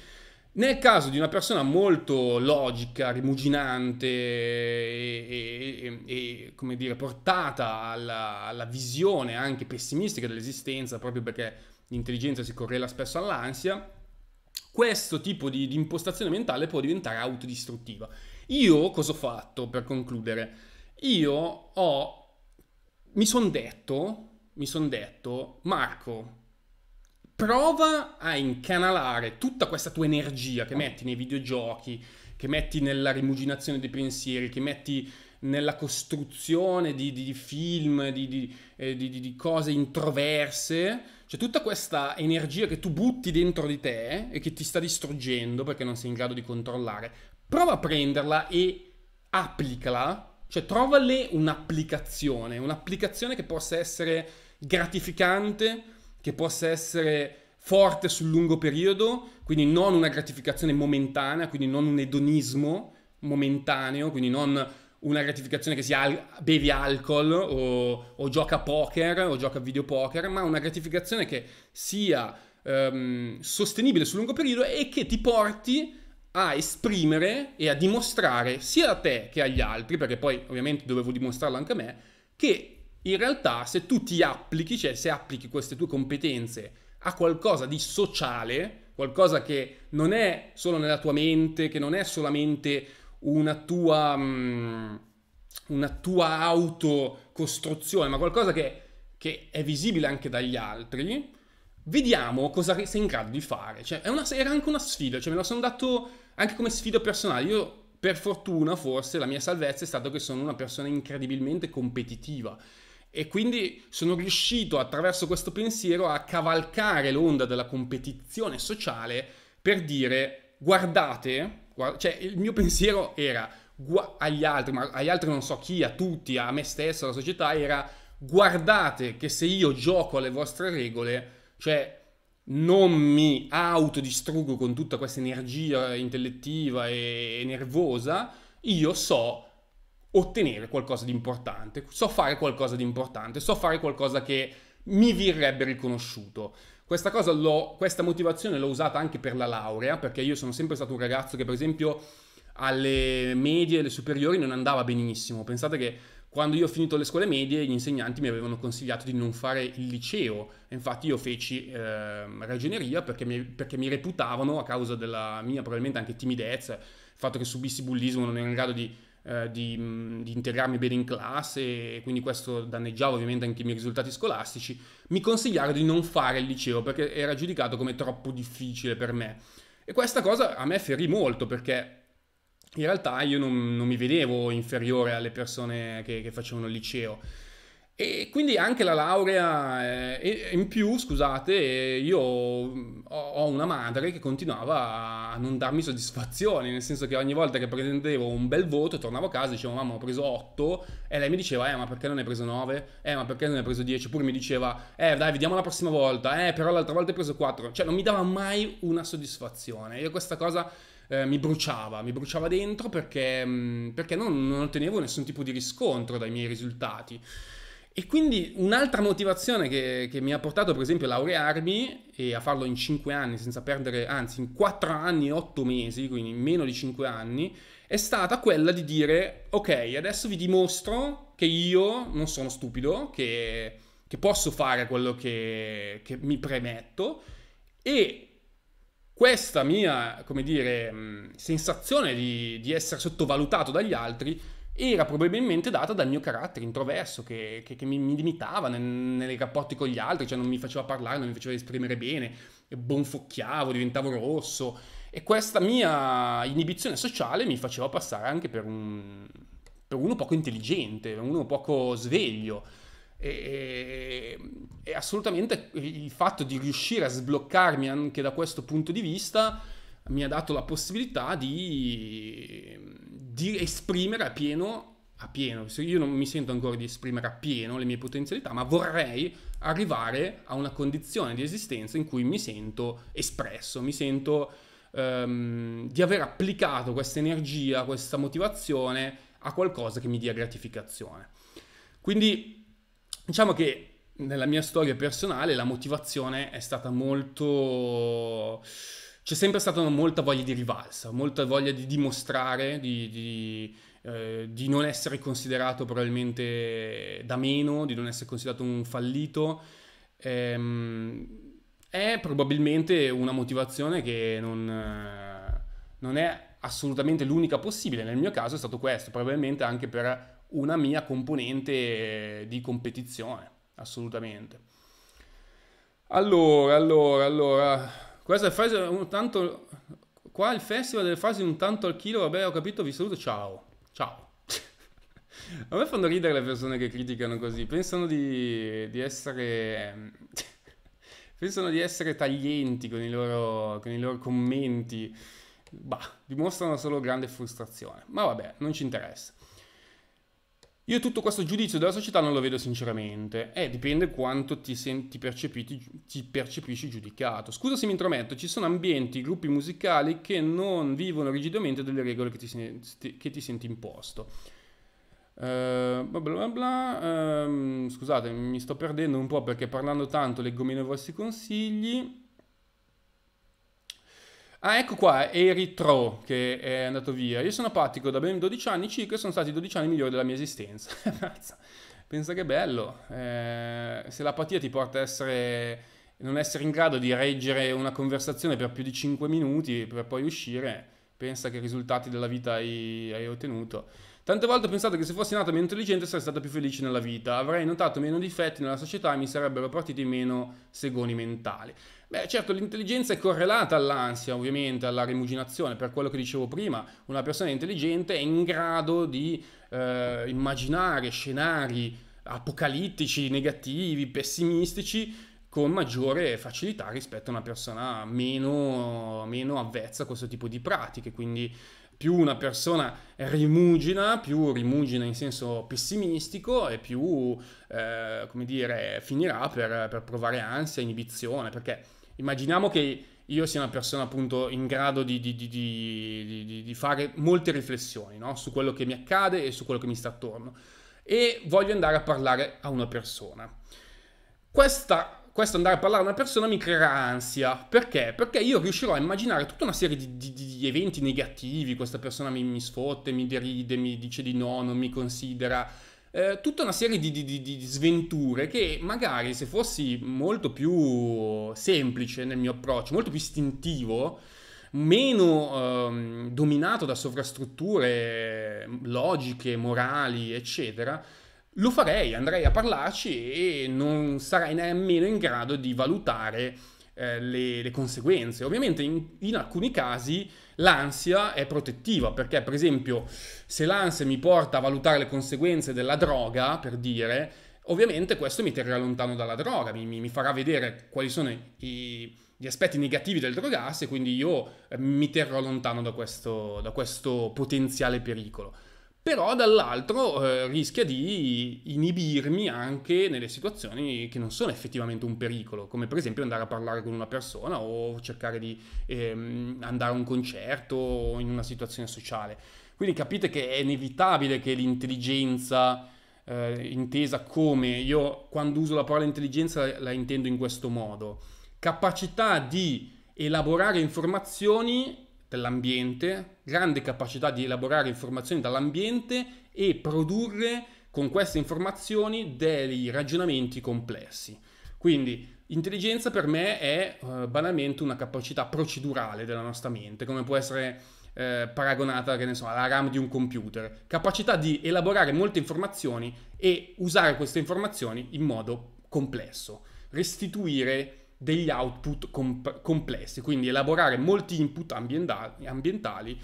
Nel caso di una persona molto logica, rimuginante e, e, e come dire, portata alla, alla visione anche pessimistica dell'esistenza, proprio perché l'intelligenza si correla spesso all'ansia, questo tipo di, di, impostazione mentale può diventare autodistruttiva. Io cosa ho fatto per concludere? Io ho, mi sono detto, mi sono detto, Marco, prova a incanalare tutta questa tua energia che metti nei videogiochi, che metti nella rimuginazione dei pensieri, che metti nella costruzione di, di, di film, di, eh, di, cose introverse, cioè tutta questa energia che tu butti dentro di te e che ti sta distruggendo perché non sei in grado di controllare, prova a prenderla e applicala, cioè trovale un'applicazione, un'applicazione che possa essere gratificante che possa essere forte sul lungo periodo, quindi non una gratificazione momentanea, quindi non un edonismo momentaneo, quindi non una gratificazione che sia al- bevi alcol o, o gioca a poker o gioca a videopoker, ma una gratificazione che sia ehm, sostenibile sul lungo periodo e che ti porti a esprimere e a dimostrare sia a te che agli altri, perché poi ovviamente dovevo dimostrarlo anche a me, che in realtà se tu ti applichi, cioè se applichi queste tue competenze a qualcosa di sociale, qualcosa che non è solo nella tua mente, che non è solamente una tua, mm, una tua autocostruzione, ma qualcosa che, che è visibile anche dagli altri, vediamo cosa sei in grado di fare. Cioè, una, era anche una sfida, cioè me la sono dato anche come sfida personale. Io, per fortuna, forse la mia salvezza è stata che sono una persona incredibilmente competitiva. E quindi sono riuscito attraverso questo pensiero a cavalcare l'onda della competizione sociale per dire guardate, guard cioè il mio pensiero era agli altri, ma agli altri non so chi, a tutti, a me stesso, alla società, era guardate che se io gioco alle vostre regole, cioè non mi autodistruggo con tutta questa energia intellettiva e nervosa, io so ottenere qualcosa di importante, so fare qualcosa di importante, so fare qualcosa che mi virrebbe riconosciuto. Questa, questa motivazione l'ho usata anche per la laurea, perché io sono sempre stato un ragazzo che per esempio alle medie e alle superiori non andava benissimo. Pensate che quando io ho finito le scuole medie gli insegnanti mi avevano consigliato di non fare il liceo, infatti io feci eh, ragioneria perché mi, perché mi, reputavano a causa della mia probabilmente anche timidezza, il fatto che subissi bullismo, non ero in grado di eh, di, mm, di, integrarmi bene in classe e quindi questo danneggiava ovviamente anche i miei risultati scolastici, mi consigliarono di non fare il liceo perché era giudicato come troppo difficile per me. E questa cosa a me ferì molto perché in realtà io non, non mi vedevo inferiore alle persone che, che facevano il liceo e quindi anche la laurea, eh, in più, scusate, io mm, ho una madre che continuava a non darmi soddisfazioni, nel senso che ogni volta che prendevo un bel voto, tornavo a casa e dicevo mamma ho preso 8 e lei mi diceva eh ma perché non hai preso 9? Eh ma perché non hai preso 10? Oppure mi diceva eh dai vediamo la prossima volta, eh però l'altra volta hai preso 4, cioè non mi dava mai una soddisfazione. Io questa cosa eh, mi bruciava, mi bruciava dentro perché, mm, perché non, non ottenevo nessun tipo di riscontro dai miei risultati. E quindi un'altra motivazione che, che, mi ha portato per esempio a laurearmi e a farlo in 5 anni senza perdere, anzi in 4 anni e 8 mesi, quindi in meno di 5 anni, è stata quella di dire ok, adesso vi dimostro che io non sono stupido, che, che posso fare quello che, che mi premetto e questa mia, come dire, sensazione di, di essere sottovalutato dagli altri era probabilmente data dal mio carattere introverso che, che, che mi, mi, limitava nel, nei rapporti con gli altri, cioè non mi faceva parlare, non mi faceva esprimere bene, bonfocchiavo, diventavo rosso e questa mia inibizione sociale mi faceva passare anche per, un, per uno poco intelligente, per uno poco sveglio. E, e assolutamente il fatto di riuscire a sbloccarmi anche da questo punto di vista mi ha dato la possibilità di, di esprimere a pieno a pieno. Io non mi sento ancora di esprimere a pieno le mie potenzialità, ma vorrei arrivare a una condizione di esistenza in cui mi sento espresso, mi sento um, di aver applicato questa energia, questa motivazione a qualcosa che mi dia gratificazione. Quindi diciamo che nella mia storia personale la motivazione è stata molto c'è sempre stata molta voglia di rivalsa, molta voglia di dimostrare, di, di, eh, di, non essere considerato probabilmente da meno, di non essere considerato un fallito. Ehm, è probabilmente una motivazione che non, eh, non è assolutamente l'unica possibile. Nel mio caso è stato questo, probabilmente anche per una mia componente eh, di competizione, assolutamente. Allora, allora, allora. Questa è frase un tanto... Qua il festival delle frasi un tanto al chilo, vabbè ho capito, vi saluto, ciao. Ciao. A me fanno ridere le persone che criticano così, pensano di, di essere... pensano di essere taglienti con i loro, con i loro commenti. Bah, dimostrano solo grande frustrazione. Ma vabbè, non ci interessa. Io tutto questo giudizio della società non lo vedo sinceramente, eh, dipende quanto ti, senti percepito, ti percepisci giudicato. Scusa se mi intrometto, ci sono ambienti, gruppi musicali che non vivono rigidamente delle regole che ti, che ti senti imposto. Uh, bla bla bla, uh, scusate, mi sto perdendo un po' perché parlando tanto leggo meno i vostri consigli. Ah, ecco qua, Eritro che è andato via. Io sono apatico da ben 12 anni circa e sono stati i 12 anni migliori della mia esistenza. Pensa che bello. Eh, se l'apatia ti porta a essere, non essere in grado di reggere una conversazione per più di 5 minuti per poi uscire, pensa che risultati della vita hai, hai ottenuto. Tante volte ho pensato che se fossi nato meno intelligente sarei stato più felice nella vita, avrei notato meno difetti nella società e mi sarebbero partiti meno segoni mentali. Beh, certo, l'intelligenza è correlata all'ansia, ovviamente, alla rimuginazione, per quello che dicevo prima, una persona intelligente è in grado di eh, immaginare scenari apocalittici, negativi, pessimistici con maggiore facilità rispetto a una persona meno, meno avvezza a questo tipo di pratiche, quindi più una persona rimugina, più rimugina in senso pessimistico e più, eh, come dire, finirà per, per provare ansia, inibizione, perché immaginiamo che io sia una persona appunto in grado di, di, di, di fare molte riflessioni no? su quello che mi accade e su quello che mi sta attorno e voglio andare a parlare a una persona. Questa, questo andare a parlare a una persona mi creerà ansia. Perché? Perché io riuscirò a immaginare tutta una serie di, di, di eventi negativi. Questa persona mi, mi sfotte, mi deride, mi dice di no, non mi considera, eh, tutta una serie di, di, di, sventure che magari se fossi molto più semplice nel mio approccio, molto più istintivo, meno ehm, dominato da sovrastrutture mm, logiche, morali, eccetera, lo farei, andrei a parlarci e non sarai nemmeno in grado di valutare eh, le, le, conseguenze. Ovviamente in, in alcuni casi L'ansia è protettiva perché, per esempio, se l'ansia mi porta a valutare le conseguenze della droga, per dire, ovviamente questo mi terrà lontano dalla droga, mi, mi farà vedere quali sono i, gli aspetti negativi del drogarsi e quindi io eh, mi terrò lontano da questo, da questo potenziale pericolo però dall'altro eh, rischia di inibirmi anche nelle situazioni che non sono effettivamente un pericolo, come per esempio andare a parlare con una persona o cercare di ehm, andare a un concerto o in una situazione sociale. Quindi capite che è inevitabile che l'intelligenza eh, intesa come, io quando uso la parola intelligenza la, la intendo in questo modo, capacità di elaborare informazioni dell'ambiente, grande capacità di elaborare informazioni dall'ambiente e produrre con queste informazioni dei ragionamenti complessi. Quindi intelligenza per me è eh, banalmente una capacità procedurale della nostra mente, come può essere eh, paragonata so, alla RAM di un computer, capacità di elaborare molte informazioni e usare queste informazioni in modo complesso, restituire degli output comp- complessi, quindi elaborare molti input ambientali, ambientali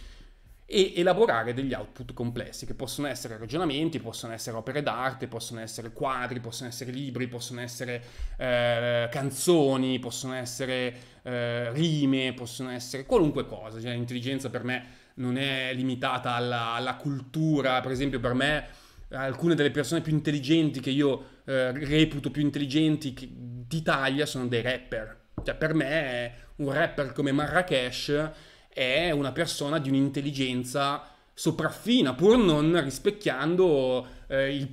e elaborare degli output complessi che possono essere ragionamenti, possono essere opere d'arte, possono essere quadri, possono essere libri, possono essere eh, canzoni, possono essere eh, rime, possono essere qualunque cosa. Cioè, l'intelligenza per me non è limitata alla, alla, cultura, per esempio per me alcune delle persone più intelligenti che io eh, reputo più intelligenti che, d'Italia sono dei rapper. Cioè, per me un rapper come Marrakesh è una persona di un'intelligenza sopraffina, pur non rispecchiando eh,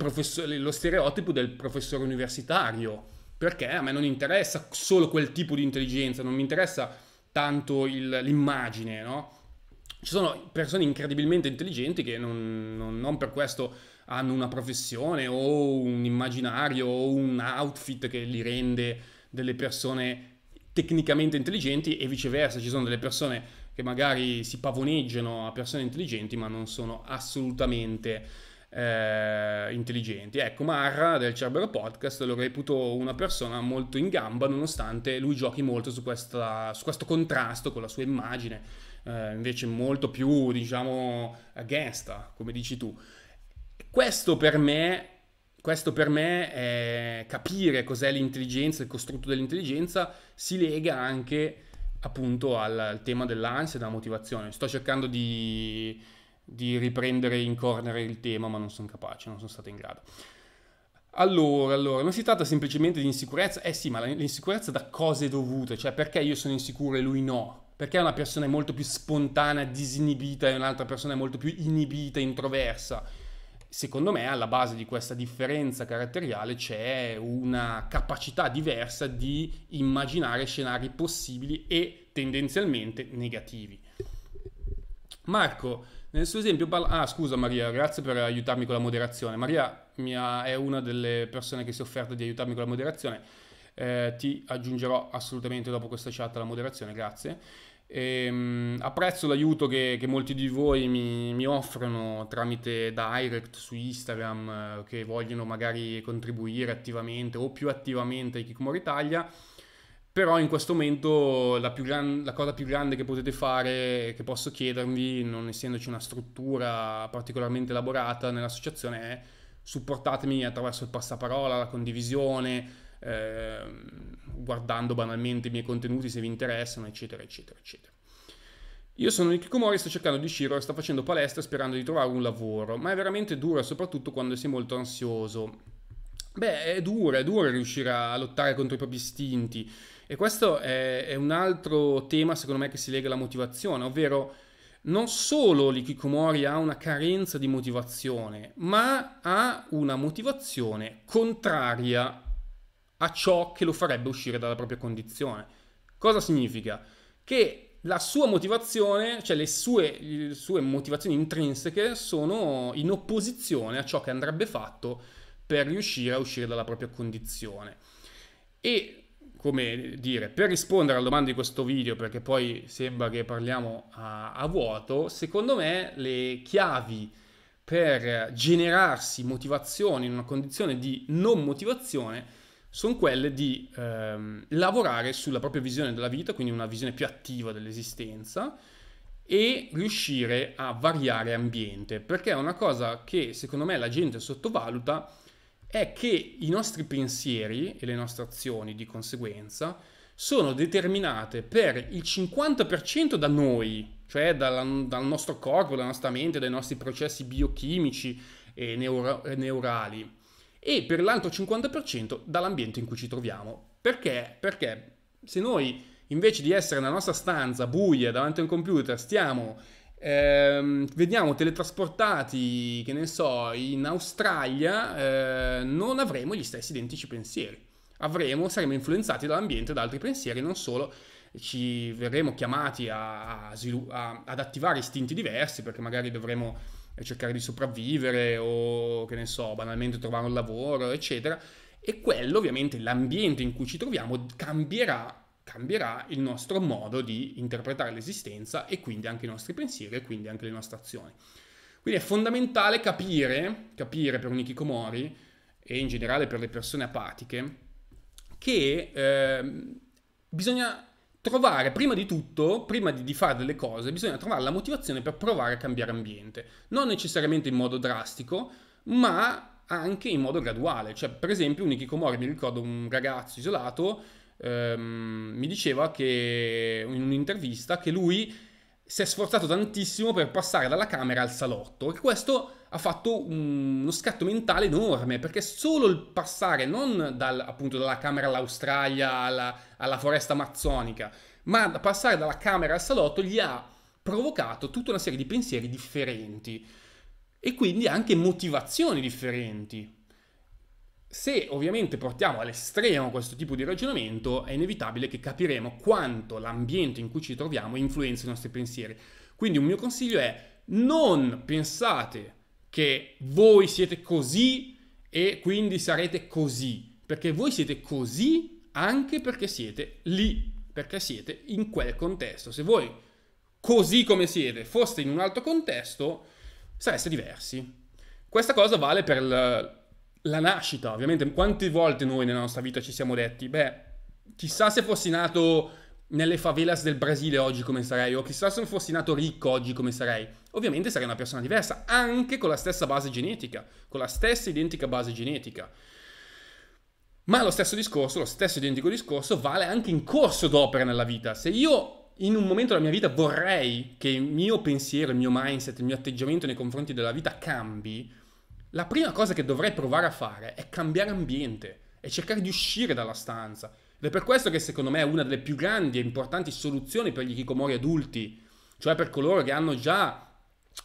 lo stereotipo del professore universitario. Perché a me non interessa solo quel tipo di intelligenza, non mi interessa tanto il, l'immagine, no? Ci sono persone incredibilmente intelligenti che non, non, non per questo hanno una professione o un immaginario o un outfit che li rende delle persone tecnicamente intelligenti e viceversa, ci sono delle persone che magari si pavoneggiano a persone intelligenti ma non sono assolutamente eh, intelligenti. Ecco, Marra del Cerbero Podcast lo reputo una persona molto in gamba nonostante lui giochi molto su, questa, su questo contrasto con la sua immagine, eh, invece molto più, diciamo, eh, gangsta, come dici tu. Questo per me, questo per me è capire cos'è l'intelligenza, il costrutto dell'intelligenza, si lega anche appunto al, al tema dell'ansia e della motivazione. Sto cercando di, di riprendere in corner il tema, ma non sono capace, non sono stato in grado. Allora, allora, non si tratta semplicemente di insicurezza, eh sì, ma l'insicurezza da cose dovute, cioè perché io sono insicuro e lui no? Perché una persona è molto più spontanea, disinibita e un'altra persona è molto più inibita, introversa? secondo me alla base di questa differenza caratteriale c'è una capacità diversa di immaginare scenari possibili e tendenzialmente negativi. Marco, nel suo esempio parla... Ah, scusa Maria, grazie per aiutarmi con la moderazione. Maria mia, è una delle persone che si è offerta di aiutarmi con la moderazione. Eh, ti aggiungerò assolutamente dopo questa chat la moderazione, grazie. E, ehm, apprezzo l'aiuto che, che, molti di voi mi, mi, offrono tramite direct su Instagram eh, che vogliono magari contribuire attivamente o più attivamente ai Kickmore Italia però in questo momento la, gran, la, cosa più grande che potete fare, che posso chiedervi, non essendoci una struttura particolarmente elaborata nell'associazione, è supportatemi attraverso il passaparola, la condivisione, eh, guardando banalmente i miei contenuti se vi interessano, eccetera, eccetera, eccetera. Io sono Nick Comori, sto cercando di uscire, ora sto facendo palestra sperando di trovare un lavoro, ma è veramente dura, soprattutto quando sei molto ansioso. Beh, è dura, è dura riuscire a lottare contro i propri istinti. E questo è, è, un altro tema, secondo me, che si lega alla motivazione, ovvero non solo l'Ikikomori ha una carenza di motivazione, ma ha una motivazione contraria a ciò che lo farebbe uscire dalla propria condizione. Cosa significa? Che la sua motivazione, cioè le sue, le sue motivazioni intrinseche sono in opposizione a ciò che andrebbe fatto per riuscire a uscire dalla propria condizione. E come dire, per rispondere alla domanda di questo video, perché poi sembra che parliamo a, a vuoto, secondo me le chiavi per generarsi motivazione in una condizione di non motivazione sono quelle di ehm, lavorare sulla propria visione della vita, quindi una visione più attiva dell'esistenza e riuscire a variare ambiente, perché una cosa che secondo me la gente sottovaluta è che i nostri pensieri e le nostre azioni di conseguenza sono determinate per il 50% da noi, cioè dal, dal nostro corpo, dalla nostra mente, dai nostri processi biochimici e neuro, neurali e per l'altro 50% dall'ambiente in cui ci troviamo. Perché? Perché se noi invece di essere nella nostra stanza buia davanti a un computer stiamo ehm, veniamo teletrasportati, che ne so, in Australia, eh, non avremo gli stessi identici pensieri. Avremo, saremo influenzati dall'ambiente, da altri pensieri, non solo ci verremo chiamati a, a a, ad attivare istinti diversi perché magari dovremo e cercare di sopravvivere o che ne so, banalmente trovare un lavoro, eccetera. E quello ovviamente l'ambiente in cui ci troviamo cambierà, cambierà il nostro modo di interpretare l'esistenza e quindi anche i nostri pensieri e quindi anche le nostre azioni. Quindi è fondamentale capire, capire per un Ikikomori e in generale per le persone apatiche, che eh, bisogna trovare, prima di tutto, prima di, di, fare delle cose, bisogna trovare la motivazione per provare a cambiare ambiente. Non necessariamente in modo drastico, ma anche in modo graduale. Cioè, per esempio, un Ikikomori, mi ricordo un ragazzo isolato, ehm, mi diceva che in un'intervista che lui si è sforzato tantissimo per passare dalla camera al salotto e questo ha fatto un, uno scatto mentale enorme perché solo il passare non dal, appunto dalla camera all'Australia alla, alla, foresta amazzonica ma passare dalla camera al salotto gli ha provocato tutta una serie di pensieri differenti e quindi anche motivazioni differenti se ovviamente portiamo all'estremo questo tipo di ragionamento, è inevitabile che capiremo quanto l'ambiente in cui ci troviamo influenza i nostri pensieri. Quindi un mio consiglio è non pensate che voi siete così e quindi sarete così, perché voi siete così anche perché siete lì, perché siete in quel contesto. Se voi così come siete foste in un altro contesto, sareste diversi. Questa cosa vale per il la nascita, ovviamente, quante volte noi nella nostra vita ci siamo detti, beh, chissà se fossi nato nelle favelas del Brasile oggi come sarei, o chissà se fossi nato ricco oggi come sarei. Ovviamente sarei una persona diversa, anche con la stessa base genetica, con la stessa identica base genetica. Ma lo stesso discorso, lo stesso identico discorso vale anche in corso d'opera nella vita. Se io in un momento della mia vita vorrei che il mio pensiero, il mio mindset, il mio atteggiamento nei confronti della vita cambi, la prima cosa che dovrei provare a fare è cambiare ambiente e cercare di uscire dalla stanza. Ed è per questo che secondo me è una delle più grandi e importanti soluzioni per gli hikikomori adulti, cioè per coloro che hanno già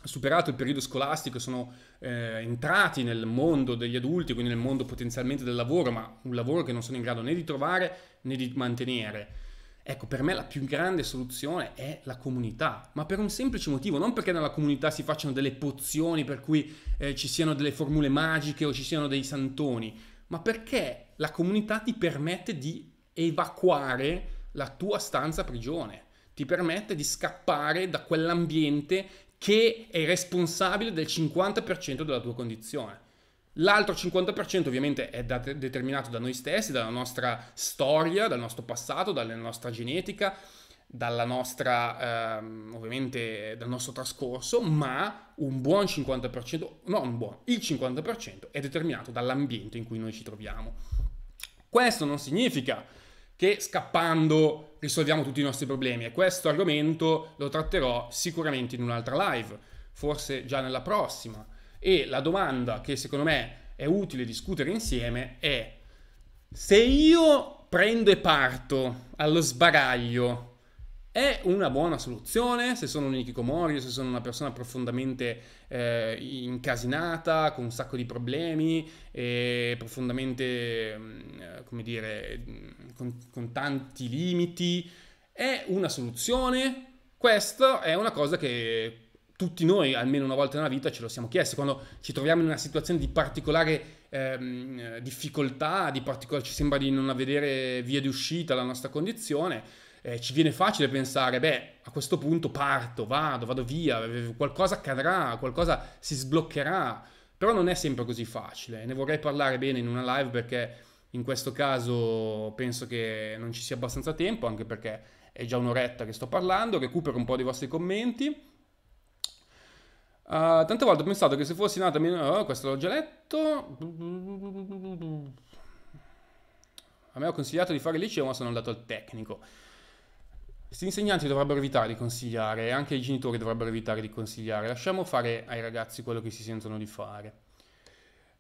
superato il periodo scolastico, sono eh, entrati nel mondo degli adulti, quindi nel mondo potenzialmente del lavoro, ma un lavoro che non sono in grado né di trovare né di mantenere. Ecco, per me la più grande soluzione è la comunità, ma per un semplice motivo, non perché nella comunità si facciano delle pozioni per cui eh, ci siano delle formule magiche o ci siano dei santoni, ma perché la comunità ti permette di evacuare la tua stanza prigione, ti permette di scappare da quell'ambiente che è responsabile del 50% della tua condizione. L'altro 50% ovviamente è da, determinato da noi stessi, dalla nostra storia, dal nostro passato, dalla nostra genetica, dalla nostra, ehm, ovviamente dal nostro trascorso, ma un buon 50%, no un buon, il 50% è determinato dall'ambiente in cui noi ci troviamo. Questo non significa che scappando risolviamo tutti i nostri problemi e questo argomento lo tratterò sicuramente in un'altra live, forse già nella prossima e la domanda che secondo me è utile discutere insieme è se io prendo e parto allo sbaraglio è una buona soluzione se sono un ikikomori, se sono una persona profondamente eh, incasinata, con un sacco di problemi, e profondamente, mm, come dire, mm, con, con, tanti limiti. È una soluzione? Questa è una cosa che tutti noi almeno una volta nella vita ce lo siamo chiesti, quando ci troviamo in una situazione di particolare ehm, difficoltà, di particolare, ci sembra di non vedere via di uscita la nostra condizione, eh, ci viene facile pensare, beh, a questo punto parto, vado, vado via, qualcosa accadrà, qualcosa si sbloccherà, però non è sempre così facile, ne vorrei parlare bene in una live perché in questo caso penso che non ci sia abbastanza tempo, anche perché è già un'oretta che sto parlando, recupero un po' dei vostri commenti. Uh, tante volte ho pensato che se fossi nata minore... Oh, questo l'ho già letto. A me ho consigliato di fare il liceo, ma sono andato al tecnico. Questi insegnanti dovrebbero evitare di consigliare, anche i genitori dovrebbero evitare di consigliare. Lasciamo fare ai ragazzi quello che si sentono di fare.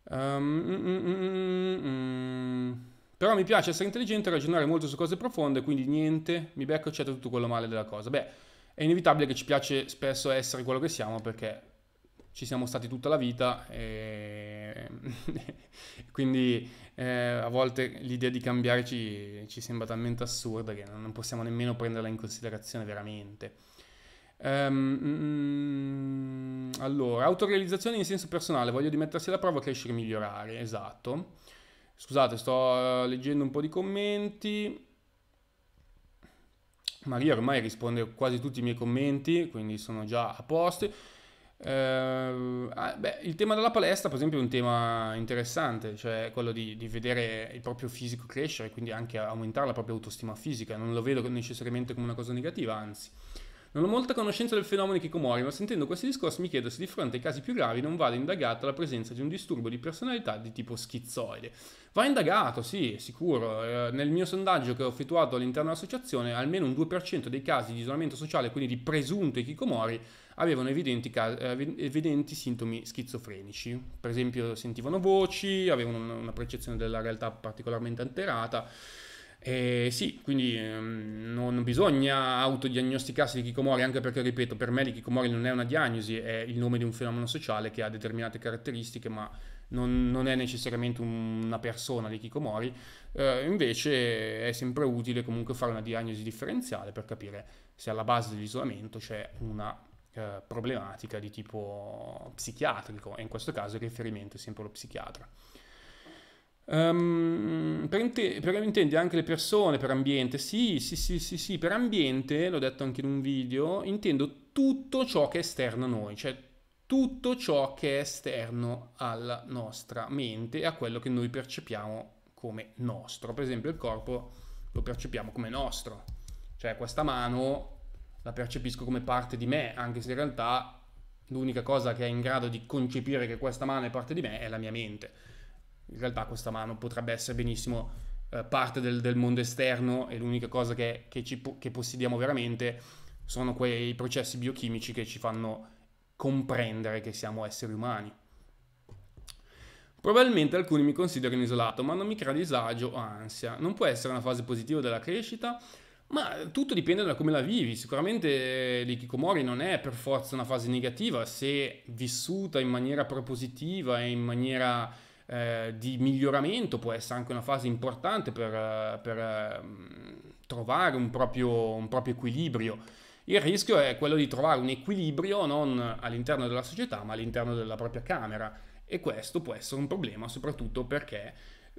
Um, mm, mm, mm, Però mi piace essere intelligente e ragionare molto su cose profonde, quindi niente, mi becco e accetto tutto quello male della cosa. Beh, è inevitabile che ci piace spesso essere quello che siamo perché ci siamo stati tutta la vita e quindi eh, a volte l'idea di cambiare ci, ci, sembra talmente assurda che non possiamo nemmeno prenderla in considerazione veramente. Um, mm, allora, autorealizzazione in senso personale, voglio dimettersi alla prova, crescere e migliorare, esatto. Scusate, sto eh, leggendo un po' di commenti. Maria ormai risponde a quasi tutti i miei commenti, quindi sono già a posto. Uh, beh, il tema della palestra, per esempio, è un tema interessante, cioè quello di, di, vedere il proprio fisico crescere, quindi anche aumentare la propria autostima fisica. Non lo vedo necessariamente come una cosa negativa, anzi. Non ho molta conoscenza del fenomeno di Kikomori, ma sentendo questi discorsi mi chiedo se di fronte ai casi più gravi non vada indagata la presenza di un disturbo di personalità di tipo schizzoide. Va indagato, sì, sicuro. Eh, nel mio sondaggio che ho effettuato all'interno dell'associazione, almeno un 2% dei casi di isolamento sociale, quindi di presunto Kikomori, avevano evidenti, evidenti, sintomi schizofrenici. Per esempio sentivano voci, avevano una percezione della realtà particolarmente alterata. E sì, quindi um, non bisogna autodiagnosticarsi di chicomori, anche perché, ripeto, per me di chicomori non è una diagnosi, è il nome di un fenomeno sociale che ha determinate caratteristiche, ma non, non è necessariamente una persona di chicomori. Uh, eh, invece è sempre utile comunque fare una diagnosi differenziale per capire se alla base dell'isolamento c'è una uh, problematica di tipo psichiatrico, e in questo caso il riferimento è sempre lo psichiatra. Um, per, inte- per, intendi anche le persone, per ambiente, sì, sì, sì, sì, sì, per ambiente, l'ho detto anche in un video, intendo tutto ciò che è esterno a noi, cioè tutto ciò che è esterno alla nostra mente e a quello che noi percepiamo come nostro. Per esempio il corpo lo percepiamo come nostro, cioè questa mano la percepisco come parte di me, anche se in realtà l'unica cosa che è in grado di concepire che questa mano è parte di me è la mia mente in realtà questa mano potrebbe essere benissimo eh, parte del, del, mondo esterno e l'unica cosa che, che, ci, che possediamo veramente sono quei processi biochimici che ci fanno comprendere che siamo esseri umani. Probabilmente alcuni mi considerano isolato, ma non mi crea disagio o ansia. Non può essere una fase positiva della crescita, ma tutto dipende da come la vivi. Sicuramente l'ikikomori eh, non è per forza una fase negativa se vissuta in maniera propositiva e in maniera eh, di miglioramento, può essere anche una fase importante per, eh, per ehm, trovare un proprio, un proprio equilibrio. Il rischio è quello di trovare un equilibrio non all'interno della società ma all'interno della propria camera e questo può essere un problema soprattutto perché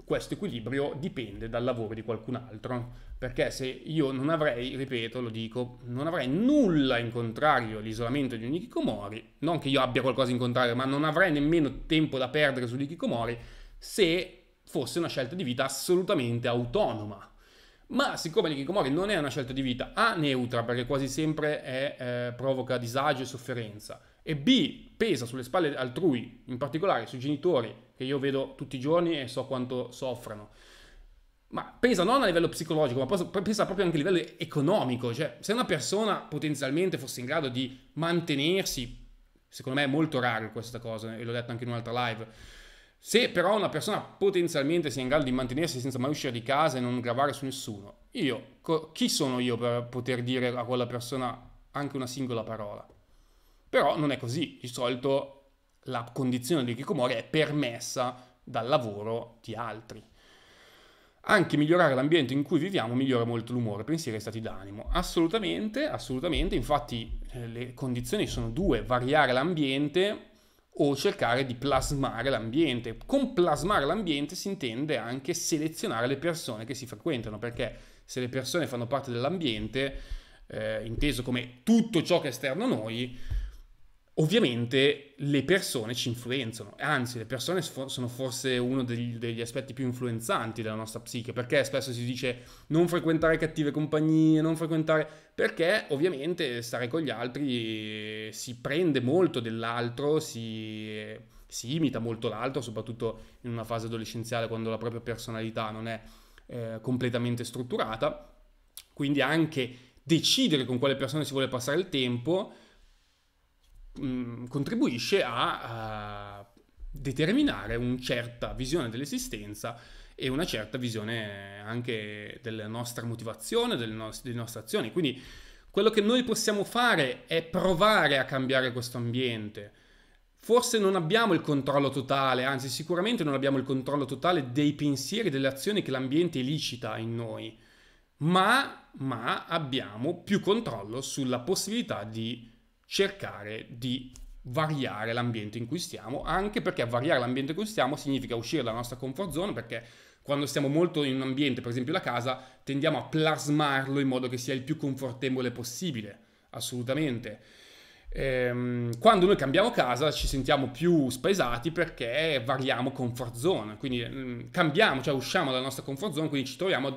questo equilibrio dipende dal lavoro di qualcun altro, perché se io non avrei, ripeto, lo dico, non avrei nulla in contrario all'isolamento di un Ikikomori, non che io abbia qualcosa in contrario, ma non avrei nemmeno tempo da perdere sull'Ikikomori se fosse una scelta di vita assolutamente autonoma. Ma siccome l'ikikomori non è una scelta di vita A neutra perché quasi sempre è, eh, provoca disagio e sofferenza e B pesa sulle spalle altrui, in particolare sui genitori che io vedo tutti i giorni e so quanto soffrano. Ma pensa non a livello psicologico, ma pensa proprio anche a livello economico. Cioè, se una persona potenzialmente fosse in grado di mantenersi, secondo me è molto raro questa cosa, e l'ho detto anche in un'altra live. Se però una persona potenzialmente sia in grado di mantenersi senza mai uscire di casa e non gravare su nessuno, io, chi sono io per poter dire a quella persona anche una singola parola? Però non è così, di solito la condizione di Kikomori è permessa dal lavoro di altri. Anche migliorare l'ambiente in cui viviamo migliora molto l'umore, pensieri e stati d'animo. Assolutamente, assolutamente, infatti eh, le condizioni sono due, variare l'ambiente o cercare di plasmare l'ambiente. Con plasmare l'ambiente si intende anche selezionare le persone che si frequentano, perché se le persone fanno parte dell'ambiente, eh, inteso come tutto ciò che è esterno a noi, Ovviamente le persone ci influenzano, anzi le persone sono forse uno degli, degli, aspetti più influenzanti della nostra psiche, perché spesso si dice non frequentare cattive compagnie, non frequentare... perché ovviamente stare con gli altri si prende molto dell'altro, si, si imita molto l'altro, soprattutto in una fase adolescenziale quando la propria personalità non è eh, completamente strutturata, quindi anche decidere con quale persona si vuole passare il tempo Mm, contribuisce a, a determinare una certa visione dell'esistenza e una certa visione anche della nostra motivazione, delle, no- delle, nostre azioni. Quindi quello che noi possiamo fare è provare a cambiare questo ambiente. Forse non abbiamo il controllo totale, anzi sicuramente non abbiamo il controllo totale dei pensieri, delle azioni che l'ambiente elicita in noi, ma, ma abbiamo più controllo sulla possibilità di cercare di variare l'ambiente in cui stiamo, anche perché variare l'ambiente in cui stiamo significa uscire dalla nostra comfort zone, perché quando stiamo molto in un ambiente, per esempio la casa, tendiamo a plasmarlo in modo che sia il più confortevole possibile, assolutamente. Ehm, quando noi cambiamo casa ci sentiamo più spesati perché variamo comfort zone, quindi mm, cambiamo, cioè usciamo dalla nostra comfort zone, quindi ci troviamo,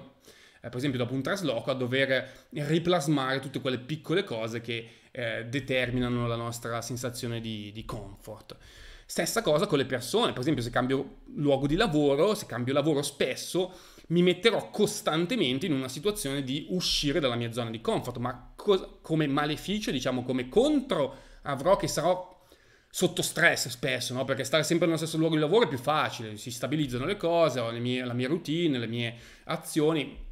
eh, per esempio, dopo un trasloco a dover riplasmare tutte quelle piccole cose che eh, determinano la nostra sensazione di, di comfort. Stessa cosa con le persone, per esempio se cambio luogo di lavoro, se cambio lavoro spesso, mi metterò costantemente in una situazione di uscire dalla mia zona di comfort, ma co- come maleficio, diciamo come contro, avrò che sarò sotto stress spesso, no? perché stare sempre nello stesso luogo di lavoro è più facile, si stabilizzano le cose, ho le mie, la mia routine, le mie azioni,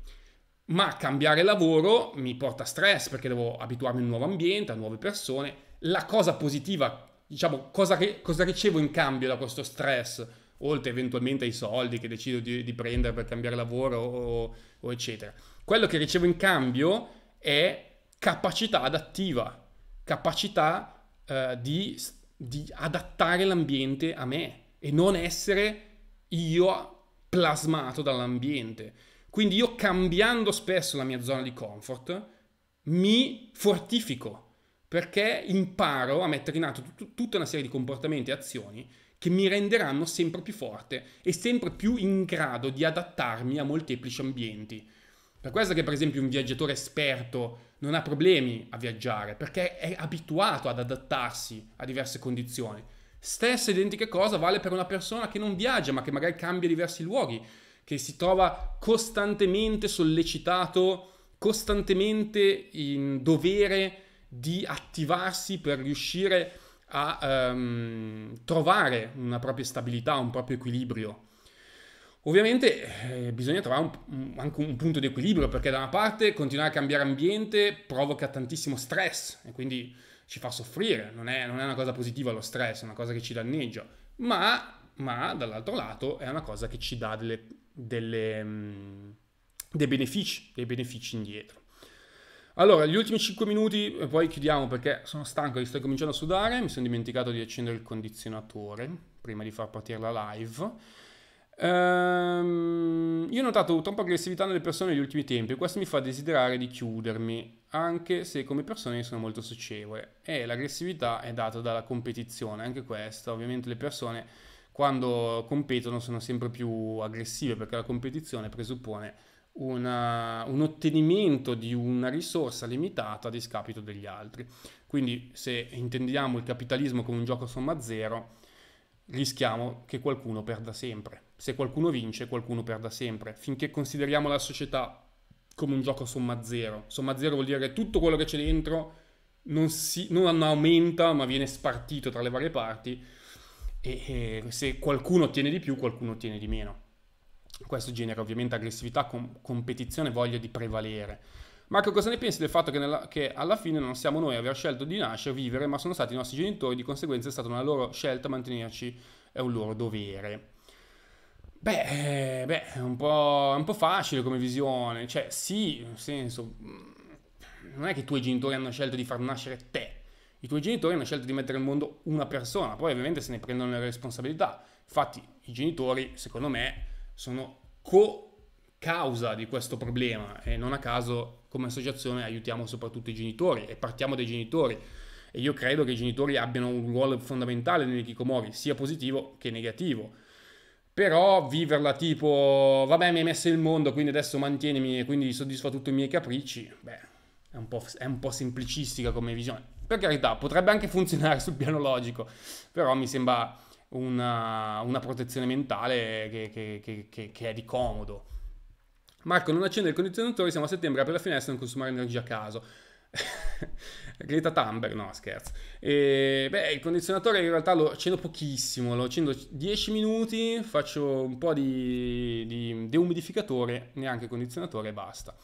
ma cambiare lavoro mi porta stress perché devo abituarmi a un nuovo ambiente, a nuove persone. La cosa positiva, diciamo, cosa, che, cosa ricevo in cambio da questo stress, oltre eventualmente ai soldi che decido di, di prendere per cambiare lavoro o, o eccetera. Quello che ricevo in cambio è capacità adattiva, capacità eh, di, di adattare l'ambiente a me e non essere io plasmato dall'ambiente. Quindi io cambiando spesso la mia zona di comfort mi fortifico perché imparo a mettere in atto tut- tutta una serie di comportamenti e azioni che mi renderanno sempre più forte e sempre più in grado di adattarmi a molteplici ambienti. Per questo che per esempio un viaggiatore esperto non ha problemi a viaggiare, perché è abituato ad adattarsi a diverse condizioni. Stessa identica cosa vale per una persona che non viaggia, ma che magari cambia diversi luoghi, che si trova costantemente sollecitato, costantemente in dovere di attivarsi per riuscire a um, trovare una propria stabilità, un proprio equilibrio. Ovviamente eh, bisogna trovare un, anche un punto di equilibrio perché da una parte continuare a cambiare ambiente provoca tantissimo stress e quindi ci fa soffrire, non è, non è una cosa positiva lo stress, è una cosa che ci danneggia, ma ma dall'altro lato è una cosa che ci dà delle, delle, mm, dei benefici, dei benefici indietro. Allora, gli ultimi 5 minuti, eh, poi chiudiamo perché sono stanco e sto cominciando a sudare, mi sono dimenticato di accendere il condizionatore prima di far partire la live. Ehm, io ho notato troppa aggressività nelle persone negli ultimi tempi, questo mi fa desiderare di chiudermi, anche se come persone sono molto socievole. E l'aggressività è data dalla competizione, anche questa, ovviamente le persone quando competono sono sempre più aggressive perché la competizione presuppone una, un ottenimento di una risorsa limitata a discapito degli altri. Quindi se intendiamo il capitalismo come un gioco somma zero, rischiamo che qualcuno perda sempre. Se qualcuno vince, qualcuno perda sempre. Finché consideriamo la società come un gioco somma zero. Somma zero vuol dire che tutto quello che c'è dentro non, si, non aumenta ma viene spartito tra le varie parti e, e se qualcuno ottiene di più, qualcuno ottiene di meno. Questo genera ovviamente aggressività, com- competizione, voglia di prevalere. Marco, cosa ne pensi del fatto che, nella, che, alla fine non siamo noi a aver scelto di nascere, vivere, ma sono stati i nostri genitori, di conseguenza è stata una loro scelta mantenerci, è un loro dovere. Beh, eh, beh è, un è, un po', facile come visione, cioè sì, nel senso, mm, non è che i tuoi genitori hanno scelto di far nascere te, i tuoi genitori hanno scelto di mettere al mondo una persona, poi ovviamente se ne prendono le responsabilità. Infatti i genitori, secondo me, sono co-causa di questo problema e non a caso come associazione aiutiamo soprattutto i genitori e partiamo dai genitori. E io credo che i genitori abbiano un ruolo fondamentale negli Kikomori, sia positivo che negativo. Però viverla tipo, vabbè mi hai messo il mondo, quindi adesso mantienimi e quindi soddisfa tutti i miei capricci, beh, è un po', è un po semplicistica come visione per carità, potrebbe anche funzionare sul piano logico, però mi sembra una, una protezione mentale che, che, che, che, è di comodo. Marco, non accende il condizionatore, siamo a settembre, apri la finestra e non consumare energia a caso. Greta Thunberg, no scherzo. E, beh, il condizionatore in realtà lo accendo pochissimo, lo accendo 10 minuti, faccio un po' di, di deumidificatore, neanche condizionatore e basta.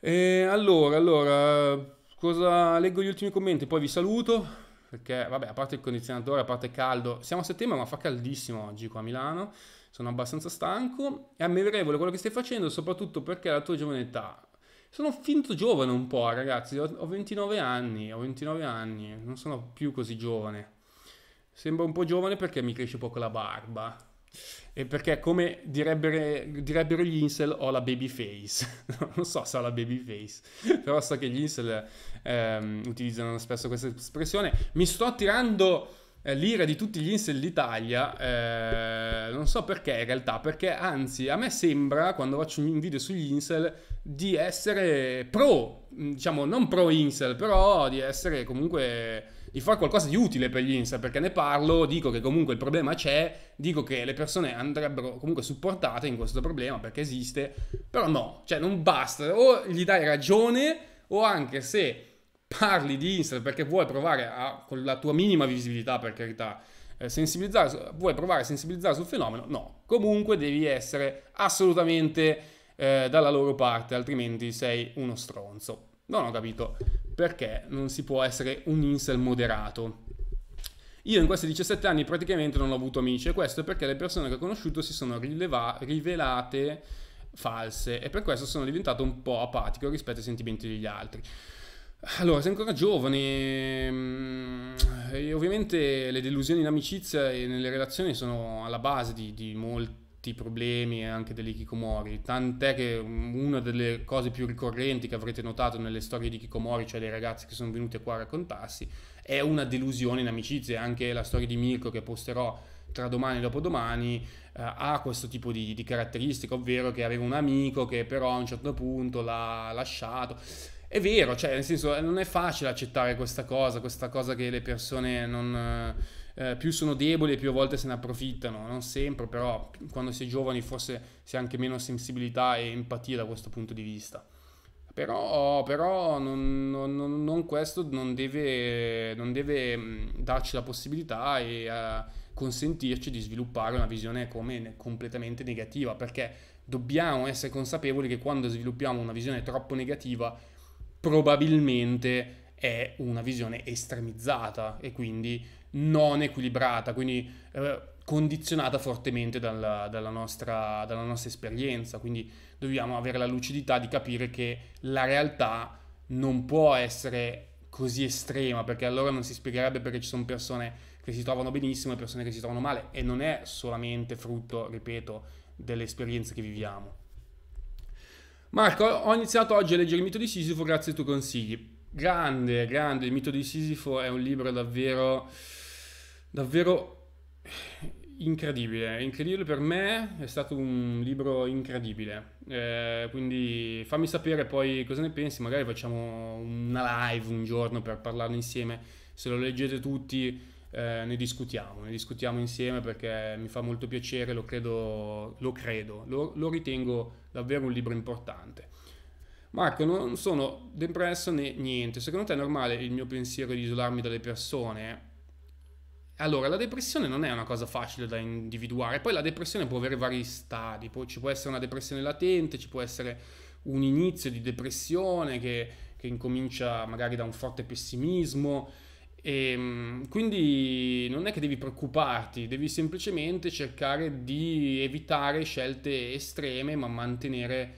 E allora, allora... Cosa leggo gli ultimi commenti, poi vi saluto. Perché, vabbè, a parte il condizionatore, a parte il caldo, siamo a settembre, ma fa caldissimo oggi qua a Milano. Sono abbastanza stanco. È ammirevole quello che stai facendo, soprattutto perché la tua giovane età. Sono finto giovane un po', ragazzi. Ho 29 anni, ho 29 anni, non sono più così giovane. Sembra un po' giovane perché mi cresce poco la barba. E perché come direbbe, direbbero, gli Insel ho oh, la baby face, non so se ho la baby face, però so che gli Insel ehm, utilizzano spesso questa espressione. Mi sto tirando eh, l'ira di tutti gli Insel d'Italia, eh, non so perché in realtà, perché anzi a me sembra quando faccio un video sugli Insel di essere pro, diciamo non pro Insel, però di essere comunque di fare qualcosa di utile per gli INSA, perché ne parlo, dico che comunque il problema c'è, dico che le persone andrebbero comunque supportate in questo problema perché esiste, però no, cioè non basta, o gli dai ragione o anche se parli di INSA perché vuoi provare a, con la tua minima visibilità, per carità, eh, sensibilizzare, vuoi provare a sensibilizzare sul fenomeno? No, comunque devi essere assolutamente eh, dalla loro parte, altrimenti sei uno stronzo. Non ho capito perché non si può essere un incel moderato. Io in questi 17 anni praticamente non ho avuto amici e questo è perché le persone che ho conosciuto si sono rileva- rivelate false e per questo sono diventato un po' apatico rispetto ai sentimenti degli altri. Allora, sei ancora giovane mm, e ovviamente le delusioni in amicizia e nelle relazioni sono alla base di, di molti questi problemi anche delle Kikomori, tant'è che una delle cose più ricorrenti che avrete notato nelle storie di Kikomori, cioè dei ragazzi che sono venuti qua a raccontarsi, è una delusione in amicizia, anche la storia di Mirko che posterò tra domani e dopodomani eh, ha questo tipo di, di, caratteristica, ovvero che aveva un amico che però a un certo punto l'ha lasciato. È vero, cioè nel senso non è facile accettare questa cosa, questa cosa che le persone non... Eh, eh, più sono deboli e più a volte se ne approfittano, non sempre, però quando si è giovani forse si ha anche meno sensibilità e empatia da questo punto di vista. Però, però non, non, non questo non deve, non deve, mm, darci la possibilità e uh, consentirci di sviluppare una visione come completamente negativa, perché dobbiamo essere consapevoli che quando sviluppiamo una visione troppo negativa, probabilmente è una visione estremizzata e quindi non equilibrata, quindi eh, condizionata fortemente dalla, dalla, nostra, dalla nostra esperienza, quindi dobbiamo avere la lucidità di capire che la realtà non può essere così estrema, perché allora non si spiegherebbe perché ci sono persone che si trovano benissimo e persone che si trovano male, e non è solamente frutto, ripeto, delle esperienze che viviamo. Marco, ho iniziato oggi a leggere il mito di Sisifo grazie ai tuoi consigli. Grande, grande, il mito di Sisifo è un libro davvero davvero incredibile, incredibile per me, è stato un libro incredibile, eh, quindi fammi sapere poi cosa ne pensi, magari facciamo una live un giorno per parlarne insieme, se lo leggete tutti eh, ne discutiamo, ne discutiamo insieme perché mi fa molto piacere, lo credo, lo, credo, lo, lo ritengo davvero un libro importante. Marco, non sono depresso né niente, secondo te è normale il mio pensiero di isolarmi dalle persone? Allora, la depressione non è una cosa facile da individuare, poi la depressione può avere vari stadi, poi ci può essere una depressione latente, ci può essere un inizio di depressione che, che incomincia magari da un forte pessimismo, e, ehm, quindi non è che devi preoccuparti, devi semplicemente cercare di evitare scelte estreme ma mantenere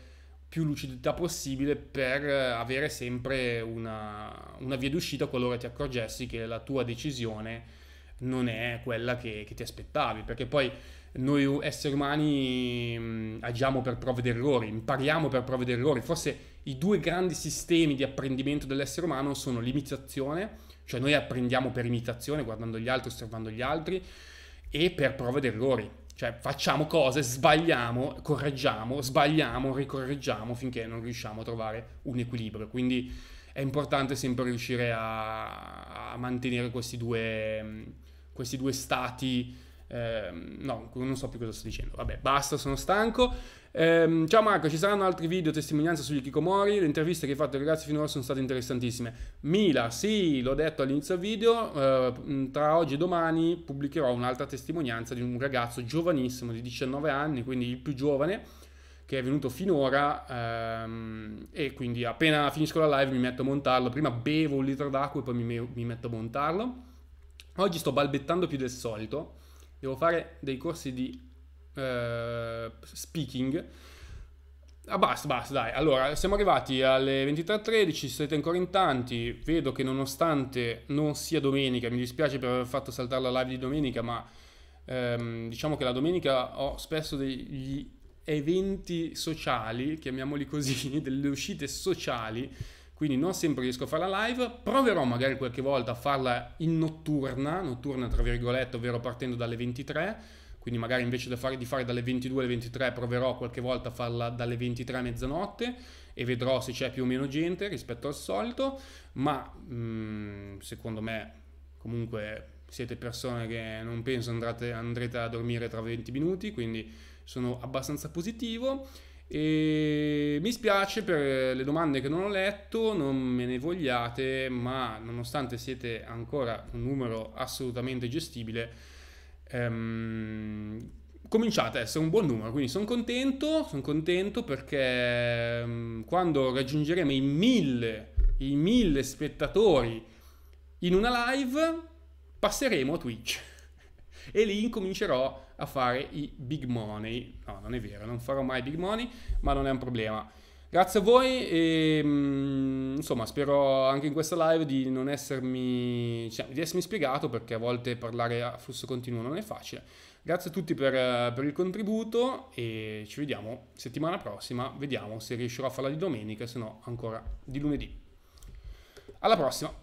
più lucidità possibile per avere sempre una, una via d'uscita qualora ti accorgessi che la tua decisione non è quella che, che ti aspettavi, perché poi noi esseri umani mh, agiamo per prove ed errori, impariamo per prove ed errori. Forse i due grandi sistemi di apprendimento dell'essere umano sono l'imitazione, cioè noi apprendiamo per imitazione, guardando gli altri, osservando gli altri, e per prove ed errori. Cioè facciamo cose, sbagliamo, correggiamo, sbagliamo, ricorreggiamo finché non riusciamo a trovare un equilibrio. Quindi è importante sempre riuscire a, a mantenere questi due... Mh, questi due stati. Ehm, no, non so più cosa sto dicendo. Vabbè, basta, sono stanco. Ehm, ciao Marco, ci saranno altri video testimonianza sugli Kikomori. Le interviste che hai fatto ragazzi finora sono state interessantissime. Mila, sì, l'ho detto all'inizio del video. Eh, tra oggi e domani pubblicherò un'altra testimonianza di un ragazzo giovanissimo di 19 anni, quindi il più giovane che è venuto finora ehm, e quindi appena finisco la live mi metto a montarlo, prima bevo un litro d'acqua e poi mi, mi metto a montarlo. Oggi sto balbettando più del solito, devo fare dei corsi di uh, speaking. Ah, basta, basta, dai. Allora, siamo arrivati alle 23.13, siete ancora in tanti. Vedo che nonostante non sia domenica, mi dispiace per aver fatto saltare la live di domenica, ma ehm, diciamo che la domenica ho spesso degli eventi sociali, chiamiamoli così, delle uscite sociali quindi non sempre riesco a farla live, proverò magari qualche volta a farla in notturna, notturna tra virgolette, ovvero partendo dalle 23, quindi magari invece fare, di fare dalle 22 alle 23 proverò qualche volta a farla dalle 23 a mezzanotte e vedrò se c'è più o meno gente rispetto al solito, ma mh, mm, secondo me comunque siete persone che non penso andrete, andrete a dormire tra 20 minuti, quindi sono abbastanza positivo. E mi spiace per le domande che non ho letto, non me ne vogliate, ma nonostante siete ancora un numero assolutamente gestibile, ehm, cominciate a essere un buon numero, quindi sono contento, sono contento perché ehm, quando raggiungeremo i mille, i mille spettatori in una live, passeremo a Twitch e lì incomincerò a fare i big money. No, non è vero, non farò mai big money, ma non è un problema. Grazie a voi e mm, insomma spero anche in questa live di non essermi, cioè, di essermi spiegato perché a volte parlare a flusso continuo non è facile. Grazie a tutti per, per il contributo e ci vediamo settimana prossima, vediamo se riuscirò a farla di domenica, se no ancora di lunedì. Alla prossima!